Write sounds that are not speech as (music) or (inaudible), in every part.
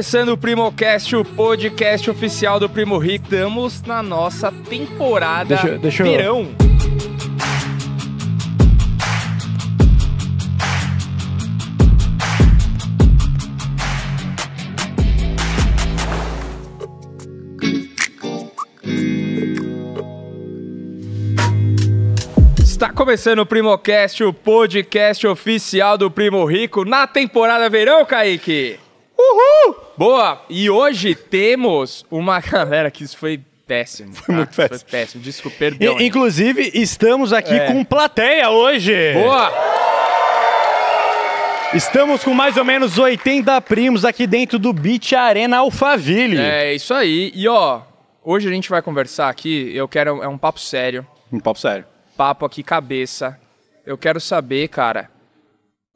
Começando o Primocast, o podcast oficial do Primo Rico. Estamos na nossa temporada deixa, deixa verão. Eu... Está começando o Primocast, o podcast oficial do Primo Rico na temporada verão, Kaique. Uhul! Boa! E hoje temos uma (laughs) galera que isso foi péssimo. Foi muito péssimo. Tá? Foi péssimo. Desculpa, perdão. E, inclusive, estamos aqui é. com plateia hoje. Boa! Estamos com mais ou menos 80 primos aqui dentro do Beach Arena Alphaville. É, isso aí. E ó, hoje a gente vai conversar aqui, eu quero é um papo sério. Um papo sério. Papo aqui cabeça. Eu quero saber, cara,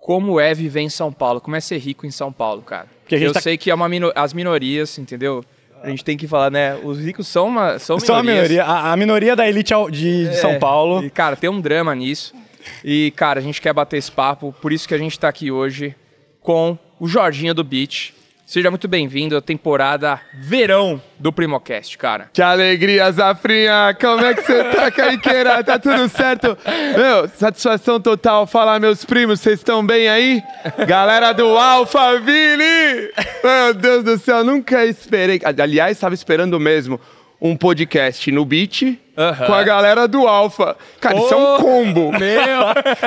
como é viver em São Paulo, como é ser rico em São Paulo, cara. Eu tá... sei que é uma minor... as minorias, entendeu? A gente tem que falar, né? Os ricos são uma são, são a minoria. A, a, minoria da elite de, de é, São Paulo. E, cara, tem um drama nisso. E, cara, a gente quer bater esse papo, por isso que a gente tá aqui hoje com o Jorginho do Beach. Seja muito bem-vindo à temporada verão do Primocast, cara. Que alegria, Zafrinha! Como é que você tá, Caiqueira? Tá tudo certo? Meu, satisfação total falar, meus primos, vocês estão bem aí? Galera do Alphaville! Meu Deus do céu, nunca esperei. Aliás, estava esperando mesmo um podcast no Beat com a galera do Alfa. Cara, oh, isso é um combo. (laughs) Meu.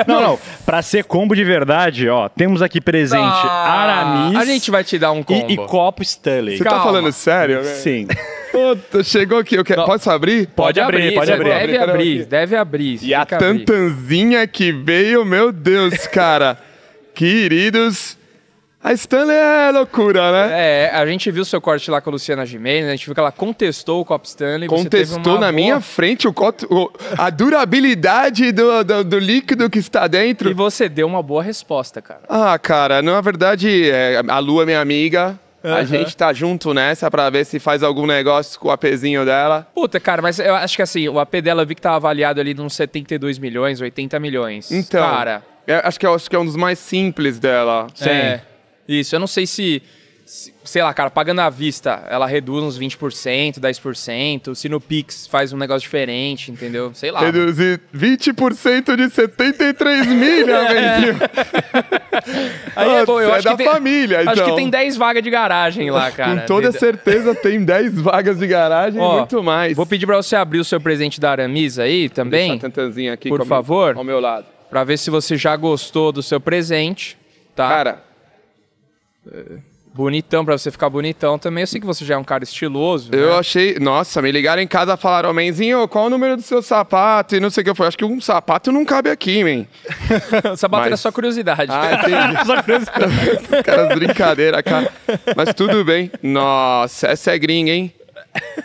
não, não. Pra ser combo de verdade, ó, temos aqui presente ah, Aramis. A gente vai te dar um combo. E, e copo Stanley. Você tá falando sério? Sim. Puta, chegou aqui. Eu quero... Posso abrir? Pode, pode abrir, abrir, pode abrir. Deve abrir, abrir deve abrir. E a tantanzinha abrir. que veio, meu Deus, cara. (laughs) Queridos a Stanley é loucura, né? É, a gente viu seu corte lá com a Luciana Gimenez, né? a gente viu que ela contestou o Cop Stanley. Contestou na boa... minha frente o cot... a durabilidade do, do, do, líquido que está dentro. E você deu uma boa resposta, cara. Ah, cara, na verdade, é, a Lu é minha amiga, Uhum. A gente tá junto nessa pra ver se faz algum negócio com o APzinho dela. Puta, cara, mas eu acho que assim, o AP dela eu vi que tá avaliado ali de uns 72 milhões, 80 milhões. Então. Cara. acho, que, acho que é um dos mais simples dela. Sim. É. Isso, eu não sei se, se, sei lá, cara, pagando à vista, ela reduz uns 20%, 10%, se no Pix faz um negócio diferente, entendeu? Sei lá. Reduzir 20% né? de 73 milha, (laughs) é. velho. Aí é bom, eu é acho da que tem, família, acho então. Acho que tem 10 vagas de garagem lá, cara. Com toda certeza tem 10 vagas de garagem Ó, e muito mais. Vou pedir pra você abrir o seu presente da Aramis aí também. Deixa a tantanzinha aqui, por favor. Meu, ao meu lado. Pra ver se você já gostou do seu presente, tá? Cara, bonitão, pra você ficar bonitão também. Eu sei que você já é um cara estiloso. Né? Eu achei. Nossa, me ligaram em casa e falaram, homenzinho, qual o número do seu sapato? E não sei o que. Eu falei, acho que um sapato não cabe aqui, men. (laughs) o sapato Mas... era só curiosidade. Ah, entendi. (laughs) só curiosidade. (laughs) Caras, brincadeira, cara. Mas tudo bem. Nossa, essa é gringa, hein?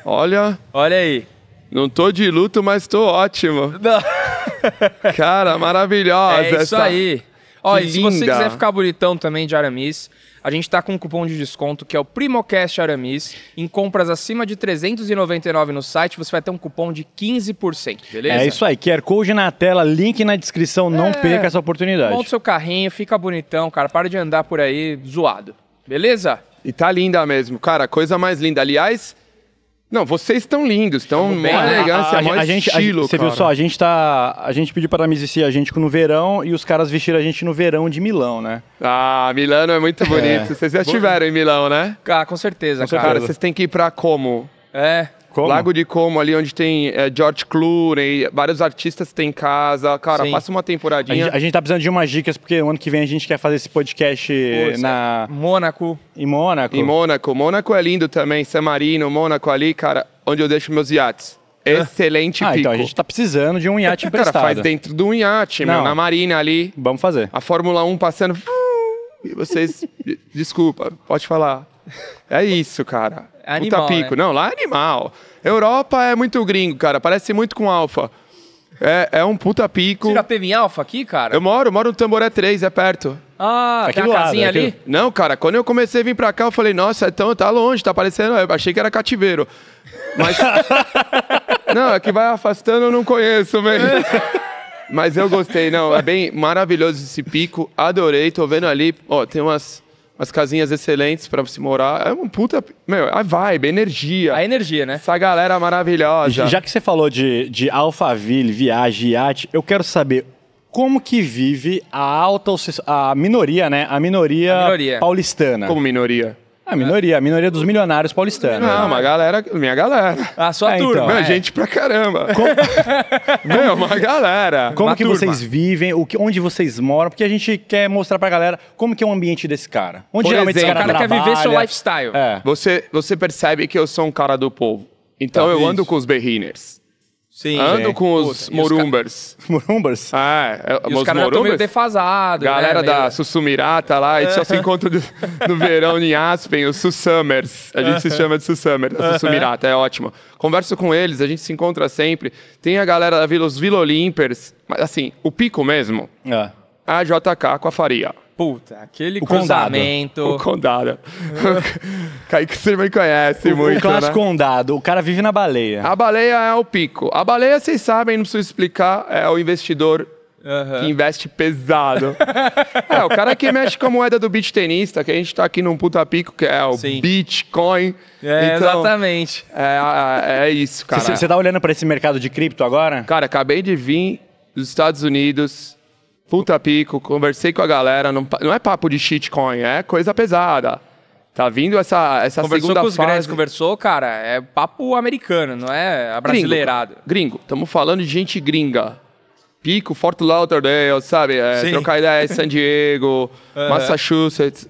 Olha. Olha aí. Não tô de luto, mas tô ótimo. Não. Cara, maravilhosa. É isso essa... aí. Ó, e se você quiser ficar bonitão também de Aramis, a gente está com um cupom de desconto que é o Primocast Aramis. Em compras acima de 399 no site, você vai ter um cupom de 15%, beleza? É isso aí, QR Code na tela, link na descrição, não é, perca essa oportunidade. Monta seu carrinho, fica bonitão, cara, para de andar por aí zoado, beleza? E tá linda mesmo, cara, coisa mais linda. Aliás, não, vocês estão lindos, estão mó elegância, mó a gente, estilo, a, Você cara. viu só, a gente tá. A gente pediu para Mizissi a gente no verão e os caras vestiram a gente no verão de Milão, né? Ah, Milano é muito é. bonito. É. Vocês já estiveram em Milão, né? Ah, com certeza, com cara. Certeza. Cara, vocês têm que ir para como? É. Como? Lago de Como, ali onde tem é, George Clooney, vários artistas têm casa. Cara, Sim. passa uma temporadinha. A gente, a gente tá precisando de umas dicas, porque o ano que vem a gente quer fazer esse podcast eh, Poxa. na. Mônaco. Em Mônaco. Em Mônaco. Mônaco é lindo também, San Marino, Mônaco ali, cara, onde eu deixo meus iates. Excelente ah, pico. então a gente tá precisando de um iate emprestado. (laughs) Cara, faz dentro de um iate, meu, na marina ali. Vamos fazer. A Fórmula 1 passando... (laughs) E vocês... (laughs) Desculpa, pode falar. É isso, cara. É animal, Puta né? pico. Né? Não, lá é animal. Europa é muito gringo, cara. Parece muito com Alfa. É, é um puta pico. Você já teve em Alfa aqui, cara? Eu moro, moro no Tamboré 3, é perto. Ah, aqui tem uma casinha lado, ali? Aqui. Não, cara, quando eu comecei a vir pra cá, eu falei, nossa, então tá longe, tá parecendo... Eu achei que era cativeiro. Mas... (laughs) não, é que vai afastando, eu não conheço, velho. Mas eu gostei, não, é bem maravilhoso esse pico, adorei, tô vendo ali, ó, tem umas umas casinhas excelentes para se morar. É um puta. Meu, a vibe, a energia. A energia, né? Essa galera maravilhosa. Já que você falou de, de Alphaville, viagem, iate, eu quero saber como que vive a alta a minoria, né? A minoria, a minoria. paulistana. Como minoria? A minoria, a minoria dos milionários paulistanos. Não, uma galera, minha galera. A sua É, então, turma. então, é. gente pra caramba. (laughs) Meu, uma galera. Como uma que turma. vocês vivem, o que, onde vocês moram, porque a gente quer mostrar pra galera como que é o ambiente desse cara. Onde Por geralmente exemplo, esse cara, o cara quer viver seu lifestyle. É. Você, você percebe que eu sou um cara do povo. Então Tá. eu ando com os berriners. Sim. Ando é. com os Puta, morumbers. Os (laughs) morumbers? Ah, é, e os caras estão meio defasados. Galera né? da meio... Sussumirata lá, a gente só se é. encontra do, no verão em Aspen, os Sussummers. A gente se é. chama de Sussummers, é. Sussumirata, é ótimo. Converso com eles, a gente se encontra sempre. Tem a galera da Vila, os Vila Olimpers, mas assim, o pico mesmo. É. A JK com a Faria. Puta, aquele o cruzamento. Condado. O condado. (laughs) Kaique, você me conhece o, muito. O clássico né? condado. O cara vive na baleia. A baleia é o pico. A baleia, vocês sabem, não preciso explicar, é o investidor Uhum. que investe pesado. é, o cara que mexe com a moeda do beach tenista, que a gente tá aqui num puta pico, que é o Sim. Bitcoin. É, então, exatamente. É, é, isso, cara. Você, você tá olhando para esse mercado de cripto agora? Cara, acabei de vir dos Estados Unidos puta pico, conversei com a galera, não, não é papo de shitcoin, é coisa pesada. Tá vindo essa, essa conversou segunda fase. Conversou com os fase. grandes, conversou, cara, é papo americano, não é brasileirado. Gringo, estamos falando de gente gringa. Pico, Fort Lauderdale, sabe? É, trocar ideia é San Diego, uhum. (laughs) Massachusetts.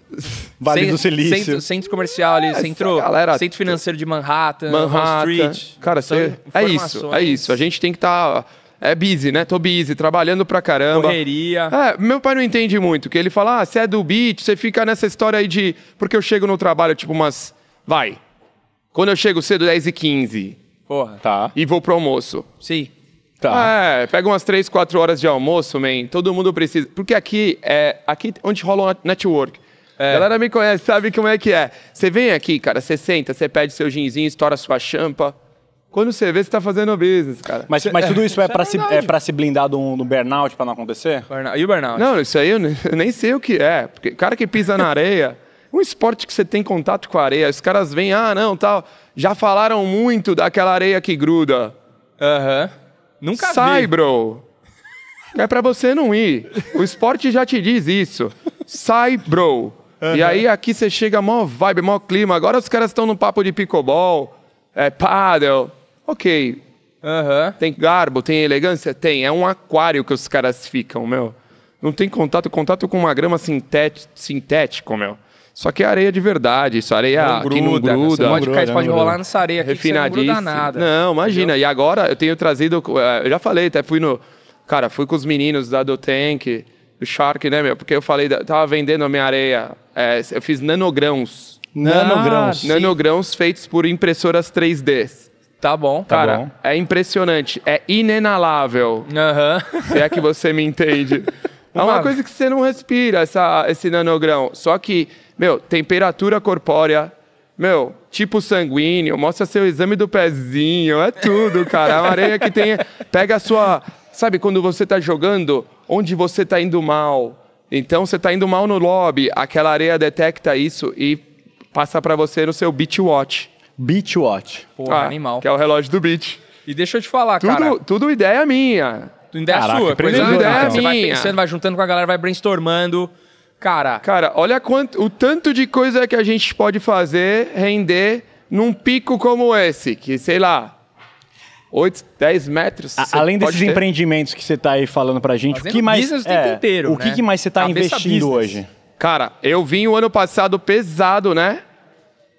Vale do Silício. Centro, centro comercial ali, centro, galera, centro financeiro de Manhattan, Manhattan Street. Cara, cê, é isso, é isso. A gente tem que estar... Tá, é busy, né? Tô busy, trabalhando pra caramba. Correria. É, meu pai não entende muito, que ele fala, ah, você é do beat, você fica nessa história aí de... Porque eu chego no trabalho, tipo, umas... Vai. Quando eu chego cedo, 10 e 15. Porra. Tá. E vou pro almoço. Sim. Tá. É, pega umas 3, 4 horas de almoço, man. Todo mundo precisa. Porque aqui é aqui onde rola o network. É. A galera me conhece, sabe como é que é. Você vem aqui, cara, você senta, você pede seu ginzinho, estoura sua champa. Quando você vê, você está fazendo business, cara. Mas, mas tudo é. isso é, é para se, é se blindar do, do burnout para não acontecer? Burnout. E o burnout? Não, isso aí eu nem sei o que é. Porque cara que pisa na areia, um esporte que você tem contato com a areia, os caras vêm, ah, não, tal. Já falaram muito daquela areia que gruda. Aham. Uhum. Nunca Sai, vi. bro. É para você não ir. O esporte já te diz isso. Sai, bro. Uhum. E aí aqui você chega mó vibe, mó clima. Agora os caras estão no papo de picobol, é paddle. Ok. Uhum. Tem garbo, tem elegância? Tem. É um aquário que os caras ficam, meu. Não tem contato, contato com uma grama sintético, meu. Só que é areia de verdade, isso areia não gruda, que não gruda. Você pode, não pode não rolar nessa areia aqui Refinadíssimo. não gruda nada. Não, imagina. Entendeu? E agora eu tenho trazido, eh, eu já falei, até fui no... Cara, fui com os meninos da do Tank, do Shark, né, meu? Porque eu falei, tava vendendo a minha areia. É, eu fiz nanogrãos. Nanogrãos. Ah, nanogrãos feitos por impressoras 3D. Tá bom, tá cara. Bom. É impressionante. É inenalável. Uhum. (laughs) Se é que você me entende. (laughs) É uma coisa que você não respira, essa, esse nanogrão. Só que, meu, temperatura corpórea, meu, tipo sanguíneo, mostra seu exame do pezinho, é tudo, cara. É uma areia que tem. Pega a sua. Sabe quando você tá jogando, onde você tá indo mal? Então você tá indo mal no lobby, aquela areia detecta isso e passa para você no seu beat watch. Beach Watch. Porra, ah, animal. Que é o relógio do Beach. E deixa eu te falar, tudo, cara. Tudo ideia minha. Tudo ideia Caraca, sua. Coisa ideia cara. minha. Você vai pensando, vai juntando com a galera, vai brainstormando. Cara. Cara, olha quanto, o tanto de coisa que a gente pode fazer render num pico como esse, que sei lá. 8, 10 metros. A, além desses ter. empreendimentos que você está aí falando para a gente, o que mais. O é, inteiro, o que, né? que mais você está investindo business. hoje? Cara, eu vim o ano passado pesado, né?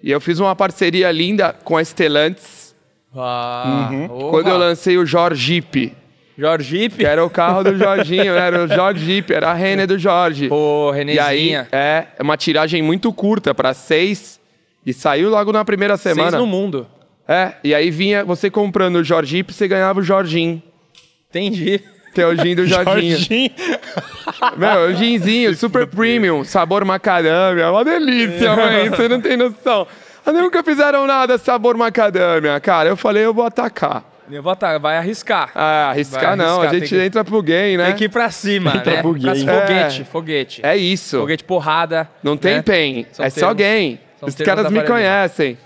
E eu fiz uma parceria linda com a Stellantis. Ah, uhum. Quando eu lancei o Jorgipe. Jorgipe? Que era o carro do Jorginho, né? era o Jorgipe, era a René do Jorge. Pô, Renézinha. E aí, é, uma tiragem muito curta, para seis. E saiu logo na primeira semana. Seis no mundo. É, e aí vinha, você comprando o Jorgipe, você ganhava o Jorginho. Entendi que é o gin do (laughs) Jorginho. Jorginho. (laughs) Meu, o ginzinho, super premium, sabor macadâmia. É uma delícia, é. mãe. Você não tem noção. Nunca fizeram nada sabor macadâmia, cara. Eu falei, eu vou atacar. Eu vou atacar, vai arriscar. Ah, arriscar não, a gente que... entra pro game, né? Tem que ir pra cima, entra né? Pro game. Pra é. foguete, é. foguete. É isso. Foguete porrada. Não tem né? pen, São é só game. Os caras me conhecem.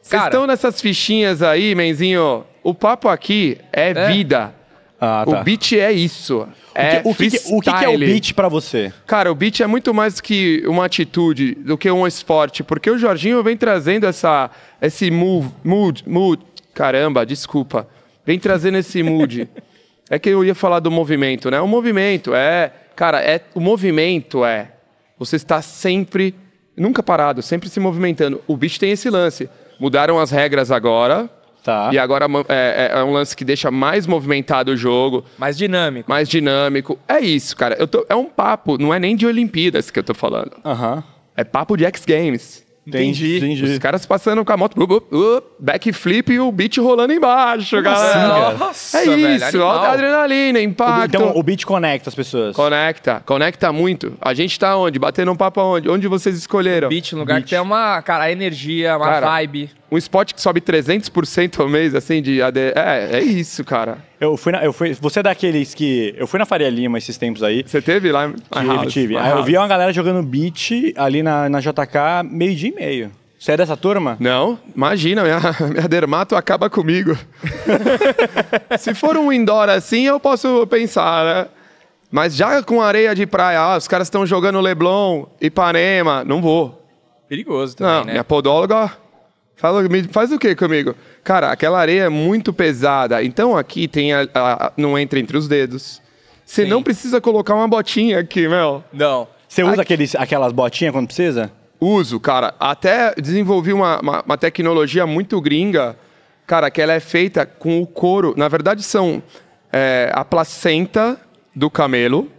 Vocês cara, estão nessas fichinhas aí, menzinho? O papo aqui é, é. vida. Ah, tá. O beat é isso. É o, que, o, que, o que, é o beat para você? Cara, o beat é muito mais que uma atitude do que um esporte, porque o Jorginho vem trazendo essa, esse move, mood, mood, caramba, desculpa, vem trazendo esse mood. (laughs) é que eu ia falar do movimento, né? O movimento é, cara, é o movimento é você está sempre nunca parado, sempre se movimentando. O beat tem esse lance. Mudaram as regras agora Tá. E agora é, é, é, um lance que deixa mais movimentado o jogo. Mais dinâmico. Mais dinâmico. É isso, cara. Eu tô, é um papo, não é nem de Olimpíadas que eu tô falando. Uhum. É papo de X Games. Entendi. entendi. Os caras passando com a moto, backflip e o beat rolando embaixo, galera. Assim, Nossa, é isso, animal. alta adrenalina, é impacto. então o beat conecta as pessoas. Conecta, conecta muito. A gente tá onde? Batendo um papo onde? Onde vocês escolheram? O beat, um lugar que tem uma, cara, energia, uma cara, vibe. Um spot que sobe 300% ao mês, assim, de AD... É, é isso, cara. Eu fui, na, eu fui Você é daqueles que. Eu fui na Faria Lima esses tempos aí. Você teve lá? Tive, tive. Aí eu vi uma galera jogando beat ali na, na JK meio-dia e meio. Você é dessa turma? Não, imagina, minha, (laughs) minha dermato acaba comigo. (laughs) Se for um indoor assim, eu posso pensar, né? Mas já com areia de praia, ah, os caras estão jogando Leblon, Ipanema, não vou. Perigoso também, não, né? Minha podóloga Fala, faz o que comigo? Cara, aquela areia é muito pesada. Então aqui tem a, a não entra entre os dedos. Você não precisa colocar uma botinha aqui, meu. Não. Você usa aqueles, aquelas botinhas quando precisa? Uso, cara. Até desenvolvi uma, uma, uma tecnologia muito gringa, cara, que ela é feita com o couro. Na verdade, são é, a placenta do camelo.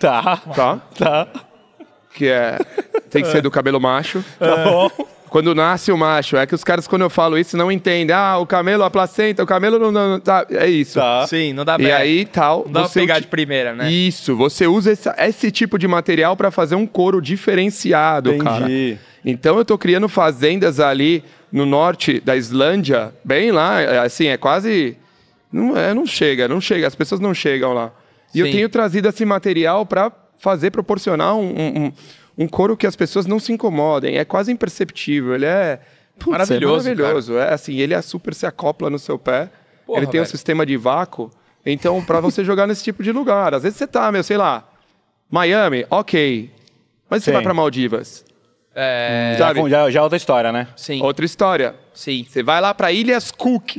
Tá. Tá. Tá. Que é. Tem que ser do cabelo macho. Tá bom. É. Quando nasce o macho, é que os caras, quando eu falo isso, não entendem. Ah, o camelo, a placenta, o camelo não. não, não tá. É isso. Tá. Sim, não dá E aí tal. Não dá pra pegar de primeira, né? Isso, você usa essa, esse tipo de material para fazer um couro diferenciado, Entendi. cara. Então eu tô criando fazendas ali no norte da Islândia, bem lá, é, assim, é quase. Não, é, não chega, não chega, as pessoas não chegam lá. E Sim. eu tenho trazido esse material para fazer proporcionar um, um, um couro que as pessoas não se incomodem, é quase imperceptível, ele é, putz, é maravilhoso, é maravilhoso, cara. é assim, ele é super se acopla no seu pé. Porra, ele tem velho. um sistema de vácuo, então para você (laughs) jogar nesse tipo de lugar, às vezes você tá, meu, sei lá, Miami, OK. Mas Sim. você vai para Maldivas. É... Hum, sabe? Já, já é outra história, né? Sim. Outra história. Sim. Você vai lá para Ilhas Cook.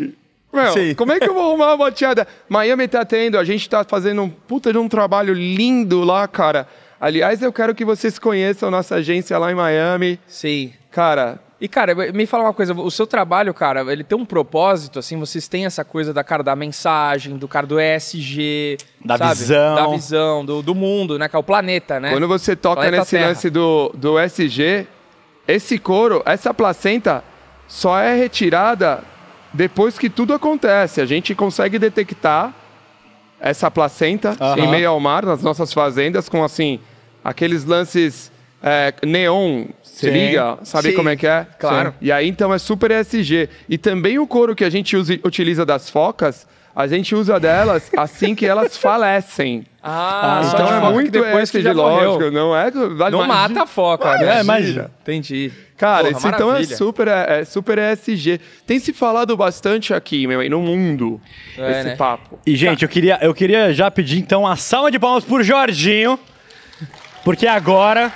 Meu, Sim. como é que eu vou arrumar uma boteada? Miami tá tendo, a gente tá fazendo um puta de um trabalho lindo lá, cara. Aliás, eu quero que vocês conheçam nossa agência lá em Miami. Sim. Cara, e, cara, me fala uma coisa, o seu trabalho, cara, ele tem um propósito, assim, vocês têm essa coisa da cara da mensagem, do cara do ESG, da sabe? visão. Da visão, do, do mundo, né? Que é o planeta, né? Quando você toca nesse Terra. lance do, do ESG, esse couro, essa placenta só é retirada depois que tudo acontece. A gente consegue detectar essa placenta em meio ao mar, nas nossas fazendas, com assim aqueles lances é, neon, se liga, sabe Sim. como é que é? Claro. Sim. E aí então é super ESG. E também o couro que a gente usa, utiliza das focas, a gente usa delas (laughs) assim que elas falecem. Ah, ah então é muito ESG, lógico, não é? Não mata a foca, ah, né? É, Imagina. Entendi. Cara, Porra, maravilha. então é super, é, é super ESG. Tem se falado bastante aqui, meu, no mundo, é, esse né? papo. E, gente, eu queria, eu queria já pedir, então, a salva de palmas pro Jorginho. Porque agora.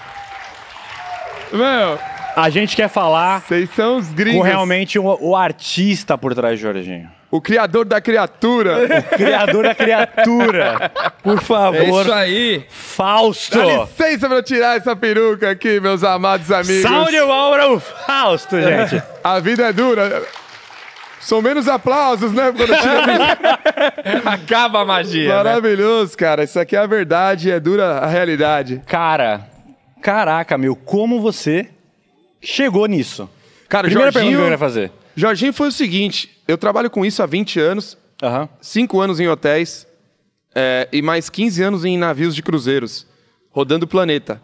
Meu, a gente quer falar. Vocês são os gringos. Com realmente o, o artista por trás de Jorginho. O criador da criatura. O criador da criatura. Por favor. É isso aí. Fausto. Dá licença pra eu tirar essa peruca aqui, meus amados amigos. Salve o o Fausto, gente. a vida é dura. São menos aplausos, né? (laughs) Acaba a magia. Né? Maravilhoso, né? cara. Isso aqui é a verdade, é dura a realidade. Cara, caraca, meu, como você chegou nisso? Cara, Primeira Jorginho, que eu fazer. Jorginho foi o seguinte: eu trabalho com isso há 20 anos, 5 uhum. anos em hotéis é, e mais 15 anos em navios de cruzeiros, rodando o planeta.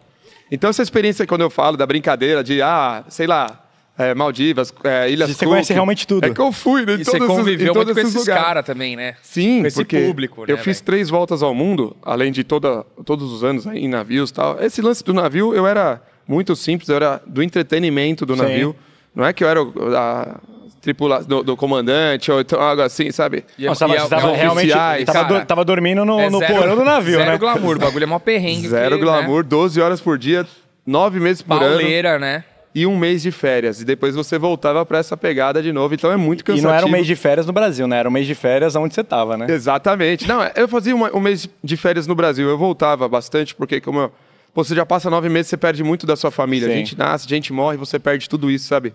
Então, essa experiência, quando eu falo da brincadeira de, ah, sei lá, é, Maldivas, é, Ilhas Você Cook. conhece realmente tudo. É que eu fui, né? E você conviveu esses, muito com esses caras também, né? Sim, com esse público, né, eu véio? fiz três voltas ao mundo, além de toda, todos os anos em navios e tal. Esse lance do navio, eu era muito simples, eu era do entretenimento do navio. Sim. Não é que eu era a, tripula do, do, comandante, ou então algo assim, sabe? E, é Nossa, e, é realmente. Tava, do, tava, dormindo no, é no zero, porão do navio, zero né? Zero glamour, o bagulho é mó perrengue. Zero que, né? glamour, né? 12 horas por dia, 9 meses por Pauleira, ano. Pauleira, né? e um mês de férias. E depois você voltava para essa pegada de novo. Então é muito cansativo. E não era um mês de férias no Brasil, né? Era um mês de férias onde você estava, né? Exatamente. Não, é, eu fazia uma, um mês de férias no Brasil. Eu voltava bastante, porque como eu... Pô, você já passa nove meses, você perde muito da sua família. Sim. A gente nasce, a gente morre, você perde tudo isso, sabe?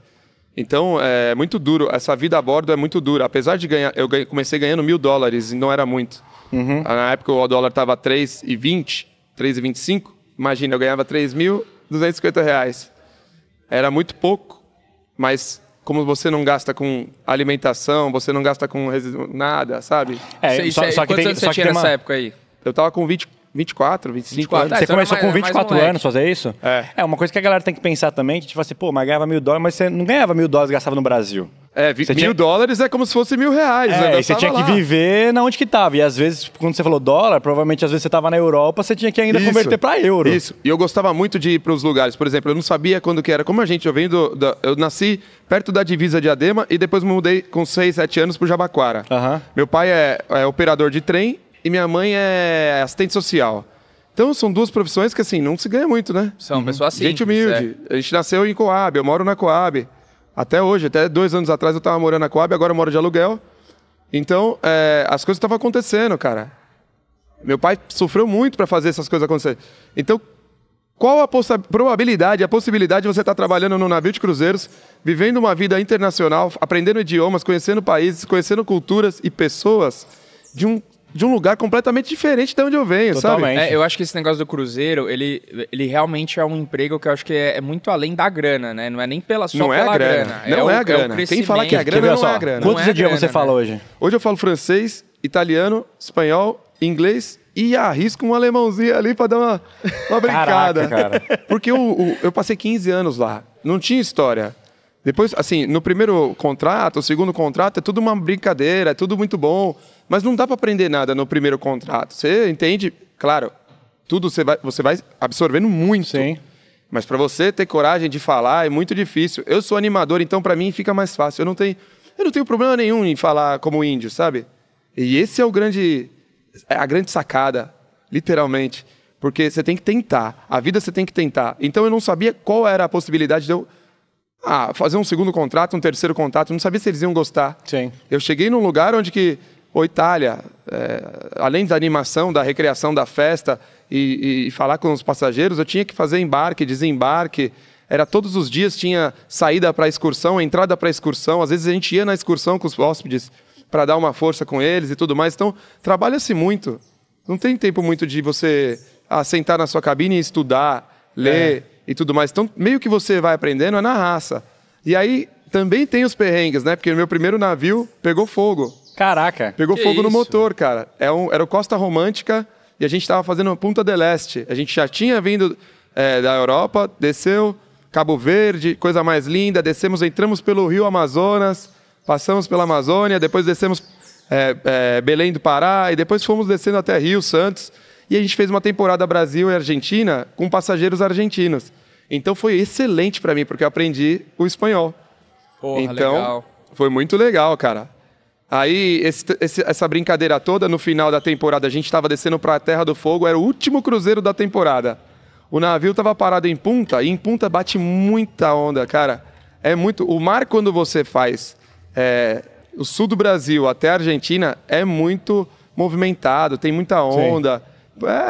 Então, é muito duro. Essa vida a bordo é muito dura. Apesar de ganhar... Eu comecei ganhando mil dólares e não era muito. Uhum. Na época, o dólar estava 3,20, 3,25. Imagina, eu ganhava 3.250 reais era muito pouco, mas como você não gasta com alimentação, você não gasta com nada, sabe? É, só, só, que tem, só que tem uma... nessa época aí? Eu tava com 20, 24, 25 24. anos. Ah, você então é começou mais, com é 24 anos fazer isso? É. É uma coisa que a galera tem que pensar também, que tipo assim, pô, mas ganhava mil dólares, mas você não ganhava mil dólares, gastava no Brasil. É, mil tinha... dólares é como se fosse mil reais. É, né? e você tinha lá. que viver na onde que tava. E às vezes, quando você falou dólar, provavelmente às vezes você tava na Europa, você tinha que ainda isso, converter para euro. Isso. E eu gostava muito de ir para os lugares. Por exemplo, eu não sabia quando que era. Como a gente, eu venho do, do, eu nasci perto da divisa de Adema e depois me mudei com 6, 7 anos pro Jabaquara. Meu pai é, é operador de trem e minha mãe é assistente social. Então são duas profissões que assim não se ganha muito, né? São uhum. pessoas assim, Gente humilde. É. A gente nasceu em Coab, eu moro na Coab. Até hoje, até dois anos atrás eu estava morando na Coab, agora eu moro de aluguel. Então, é, as coisas estavam acontecendo, cara. Meu pai sofreu muito para fazer essas coisas acontecerem. Então, qual a probabilidade, a possibilidade de você estar tá trabalhando no navio de cruzeiros, vivendo uma vida internacional, aprendendo idiomas, conhecendo países, conhecendo culturas e pessoas de um de um lugar completamente diferente de onde eu venho, Totalmente. sabe? É, eu acho que esse negócio do cruzeiro, ele, ele realmente é um emprego que eu acho que é, é muito além da grana, né? Não é nem pela sua é grana. grana. Não é, é o, a é grana. Quem fala que é a grana não é só, é a grana. Quantos é idiomas você né? fala hoje? Hoje eu falo francês, italiano, espanhol, inglês e arrisco um alemãozinho ali para dar uma, uma brincada. Caraca, cara. (laughs) Porque eu, eu, eu passei 15 anos lá, não tinha história. Depois, assim, no primeiro contrato, o segundo contrato, é tudo uma brincadeira, é tudo muito bom. Mas não dá para aprender nada no primeiro contrato. Você entende? Claro, tudo você vai, você vai absorvendo muito. Sim. Mas para você ter coragem de falar é muito difícil. Eu sou animador, então para mim fica mais fácil. Eu não tenho, eu não tenho problema nenhum em falar como índio, sabe? E esse é o grande, é a grande sacada, literalmente, porque você tem que tentar. A vida você tem que tentar. Então eu não sabia qual era a possibilidade de eu ah, fazer um segundo contrato, um terceiro contrato. não sabia se eles iam gostar. Sim. Eu cheguei num lugar onde que ou Itália, é, além da animação, da recreação, da festa e, e, falar com os passageiros, eu tinha que fazer embarque, desembarque. Era todos os dias tinha saída para excursão, entrada para excursão. Às vezes a gente ia na excursão com os hóspedes para dar uma força com eles e tudo mais. Então trabalha-se muito. Não tem tempo muito de você assentar ah, na sua cabine e estudar, ler é. e tudo mais. Então meio que você vai aprendendo é na raça. E aí também tem os perrengues, né? Porque o meu primeiro navio pegou fogo. Caraca. Pegou fogo isso? no motor, cara. É um, era o Costa Romântica e a gente estava fazendo Punta del Este. A gente já tinha vindo é, da Europa, desceu Cabo Verde, coisa mais linda. Descemos, entramos pelo Rio Amazonas, passamos pela Amazônia, depois descemos é, é, Belém do Pará e depois fomos descendo até Rio, Santos. E a gente fez uma temporada Brasil e Argentina com passageiros argentinos. Então foi excelente para mim porque eu aprendi o espanhol. Porra, então legal. foi muito legal, cara. Aí, esse, esse, essa brincadeira toda, no final da temporada, a gente estava descendo para a Terra do Fogo, era o último cruzeiro da temporada. O navio estava parado em Punta, e em Punta bate muita onda, cara. É muito. O mar, quando você faz é, o sul do Brasil até a Argentina, é muito movimentado, tem muita onda.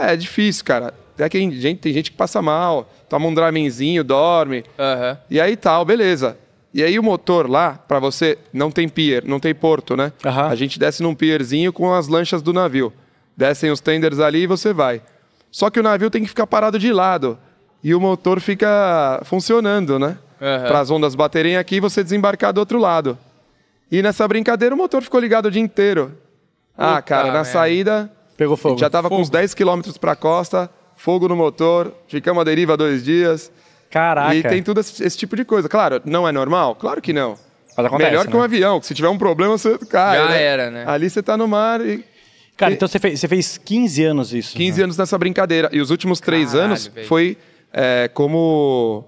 É, é, difícil, cara. É que gente, tem gente que passa mal, toma um dramenzinho, dorme. Uhum. E aí tal, beleza. E aí o motor lá, para você, não tem pier, não tem porto, né? Uhum. A gente desce num pierzinho com as lanchas do navio. Descem os tenders ali e você vai. Só que o navio tem que ficar parado de lado. E o motor fica funcionando, né? Uhum. Para as ondas baterem aqui e você desembarcar do outro lado. E nessa brincadeira o motor ficou ligado o dia inteiro. Ah, Puta ah, cara, na merda. saída. Pegou fogo. Já tava fogo. com uns 10 km pra costa, fogo no motor, ficamos à deriva dois dias. Caraca. E tem tudo esse, esse, tipo de coisa. Claro, não é normal? Claro que não. Mas acontece, Melhor né? que um avião, que se tiver um problema, você cai. Já né? era, né? Ali você tá no mar e Cara, então você fez, você fez 15 anos isso. 15 né? anos nessa brincadeira. E os últimos três Caralho, anos véio. foi é, como.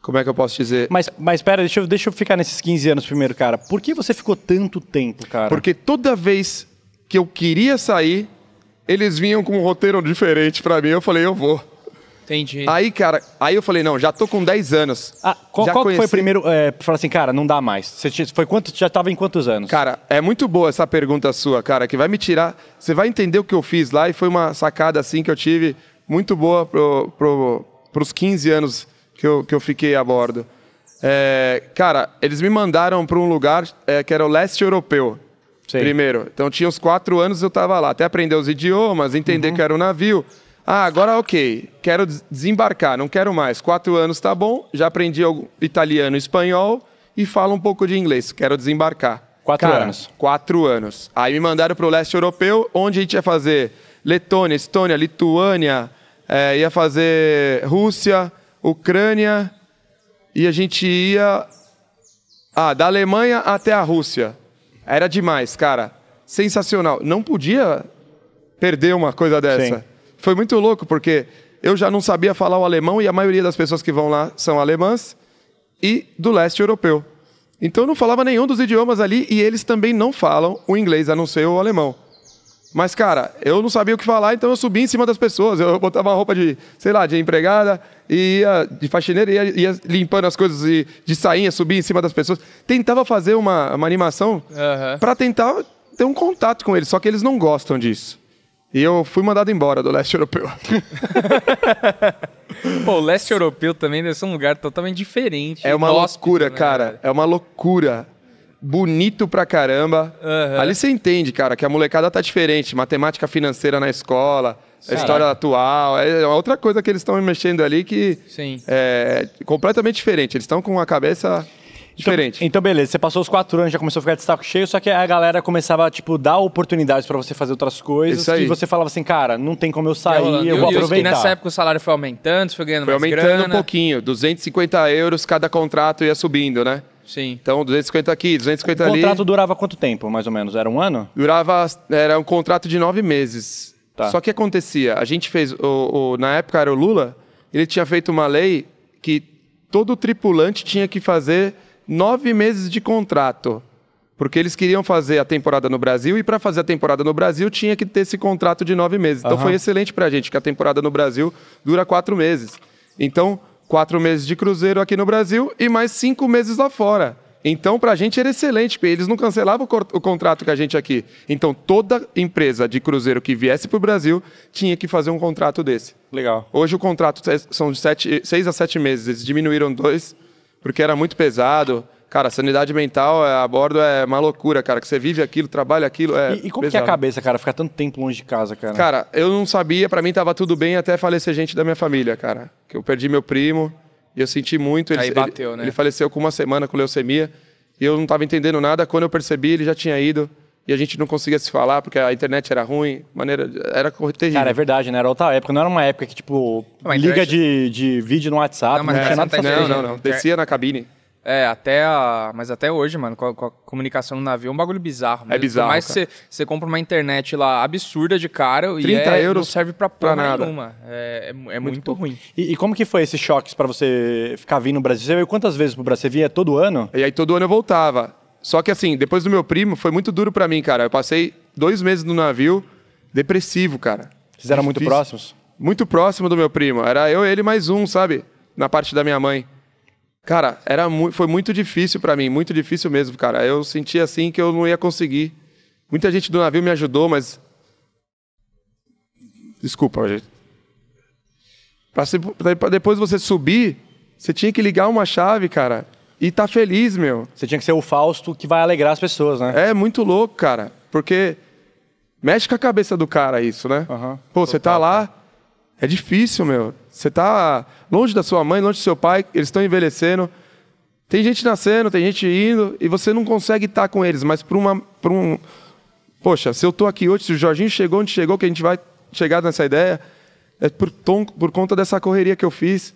Como é que eu posso dizer? Mas, mas pera, deixa eu, deixa eu ficar nesses 15 anos primeiro, cara. Por que você ficou tanto tempo, cara? Porque toda vez que eu queria sair, eles vinham com um roteiro diferente para mim. Eu falei, eu vou. Entendi. Aí, cara, aí eu falei, não, já tô com 10 anos. Ah, qual, qual conheci... foi o primeiro. É, falar assim, cara, não dá mais. Você foi quanto, já tava em quantos anos? Cara, é muito boa essa pergunta sua, cara, que vai me tirar. Você vai entender o que eu fiz lá e foi uma sacada assim que eu tive muito boa pro, pro, pros 15 anos que eu, que eu fiquei a bordo. É, cara, eles me mandaram para um lugar é, que era o leste europeu. Sim. Primeiro. Então tinha uns quatro anos eu estava lá. Até aprender os idiomas, entender uhum. que era um navio. Ah, agora ok, quero desembarcar, não quero mais. Quatro anos tá bom, já aprendi italiano e espanhol e falo um pouco de inglês, quero desembarcar. Quatro Cara, anos. Quatro anos. Aí me mandaram para o leste europeu, onde a gente ia fazer Letônia, Estônia, Lituânia, é, ia fazer Rússia, Ucrânia, e a gente ia ah, da Alemanha até a Rússia. Era demais, cara. Sensacional. Não podia perder uma coisa dessa. Sim. Foi muito louco, porque eu já não sabia falar o alemão e a maioria das pessoas que vão lá são alemãs e do leste europeu. Então eu não falava nenhum dos idiomas ali e eles também não falam o inglês, a não ser o alemão. Mas, cara, eu não sabia o que falar, então eu subi em cima das pessoas. Eu botava uma roupa de, sei lá, de empregada, e ia de faxineira, ia, ia limpando as coisas e de sainha, subia em cima das pessoas. Tentava fazer uma, uma animação uhum. para tentar ter um contato com eles, só que eles não gostam disso. E eu fui mandado embora do leste europeu. (laughs) Pô, o leste europeu também deve ser um lugar totalmente diferente. É uma loucura, né, cara? É uma loucura. Bonito pra caramba. Uhum. Ali você entende, cara, que a molecada tá diferente. Matemática financeira na escola, a história atual. É, é outra coisa que eles estão mexendo ali que Sim. é completamente diferente. Eles estão com a cabeça então, diferente. Então, então, beleza, você passou os quatro anos, já começou a ficar de saco cheio, só que a galera começava a tipo, dar oportunidades para você fazer outras coisas. Isso aí. E você falava assim, cara, não tem como eu tá sair, eu, eu, eu vou aproveitar. E nessa época o salário foi aumentando, você foi ganhando foi mais aumentando grana. um pouquinho, 250 euros cada contrato ia subindo, né? Sim. Então, 250 aqui, 250 ali. O contrato durava quanto tempo, mais ou menos? Era um ano? Durava, era um contrato de nove meses. Tá. Só que acontecia, a gente fez, o, o, na época era o Lula, ele tinha feito uma lei que todo tripulante tinha que fazer nove meses de contrato. Porque eles queriam fazer a temporada no Brasil e para fazer a temporada no Brasil tinha que ter esse contrato de nove meses. Então uhum. foi excelente para a gente, que a temporada no Brasil dura quatro meses. Então, quatro meses de cruzeiro aqui no Brasil e mais cinco meses lá fora. Então, para a gente era excelente, porque eles não cancelavam o contrato com a gente aqui. Então, toda empresa de cruzeiro que viesse para o Brasil tinha que fazer um contrato desse. Legal. Hoje o contrato é, são de sete, seis a sete meses, eles diminuíram dois porque era muito pesado. Cara, sanidade mental é, a bordo é uma loucura, cara. Que você vive aquilo, trabalha aquilo. É e, e como pesado. que é a cabeça, cara, ficar tanto tempo longe de casa, cara? Cara, eu não sabia, para mim tava tudo bem até falecer gente da minha família, cara. Que eu perdi meu primo e eu senti muito. Ele, Aí bateu, ele, né? Ele faleceu com uma semana com leucemia e eu não tava entendendo nada. Quando eu percebi, ele já tinha ido e a gente não conseguia se falar porque a internet era ruim, maneira era terrível. Cara, é verdade, né? Era outra época, não era uma época que tipo liga é- de, de vídeo no WhatsApp, não, não tinha nada não, não, não, não, descia na cabine. É, até a, mas até hoje, mano, com a, com a comunicação no navio é um bagulho bizarro. Mesmo. É bizarro. Mas você compra uma internet lá absurda de cara e é, euros não serve pra porra pra nada. nenhuma. É, é, é muito, muito ruim. E, e, como que foi esses choques para você ficar vindo no Brasil? Você veio quantas vezes pro Brasil? Você vinha todo ano? E aí todo ano eu voltava. Só que assim, depois do meu primo, foi muito duro para mim, cara. Eu passei dois meses no navio, depressivo, cara. Vocês eram muito próximos? Muito próximo do meu primo. Era eu, ele mais um, sabe? Na parte da minha mãe. Cara, era mu foi muito difícil para mim, muito difícil mesmo, cara. Eu sentia assim que eu não ia conseguir. Muita gente do navio me ajudou, mas. Desculpa, gente. Pra, se... pra depois você subir, você tinha que ligar uma chave, cara e tá feliz, meu. Você tinha que ser o Fausto que vai alegrar as pessoas, né? É muito louco, cara. Porque mexe com a cabeça do cara isso, né? Uhum. Pô, você tá lá, é difícil, meu. Você tá longe da sua mãe, longe do seu pai, eles estão envelhecendo. Tem gente nascendo, tem gente indo, e você não consegue estar tá com eles, mas por uma. Por um... Poxa, se eu tô aqui hoje, se o Jorginho chegou onde chegou, que a gente vai chegar nessa ideia, é por, tom, por conta dessa correria que eu fiz,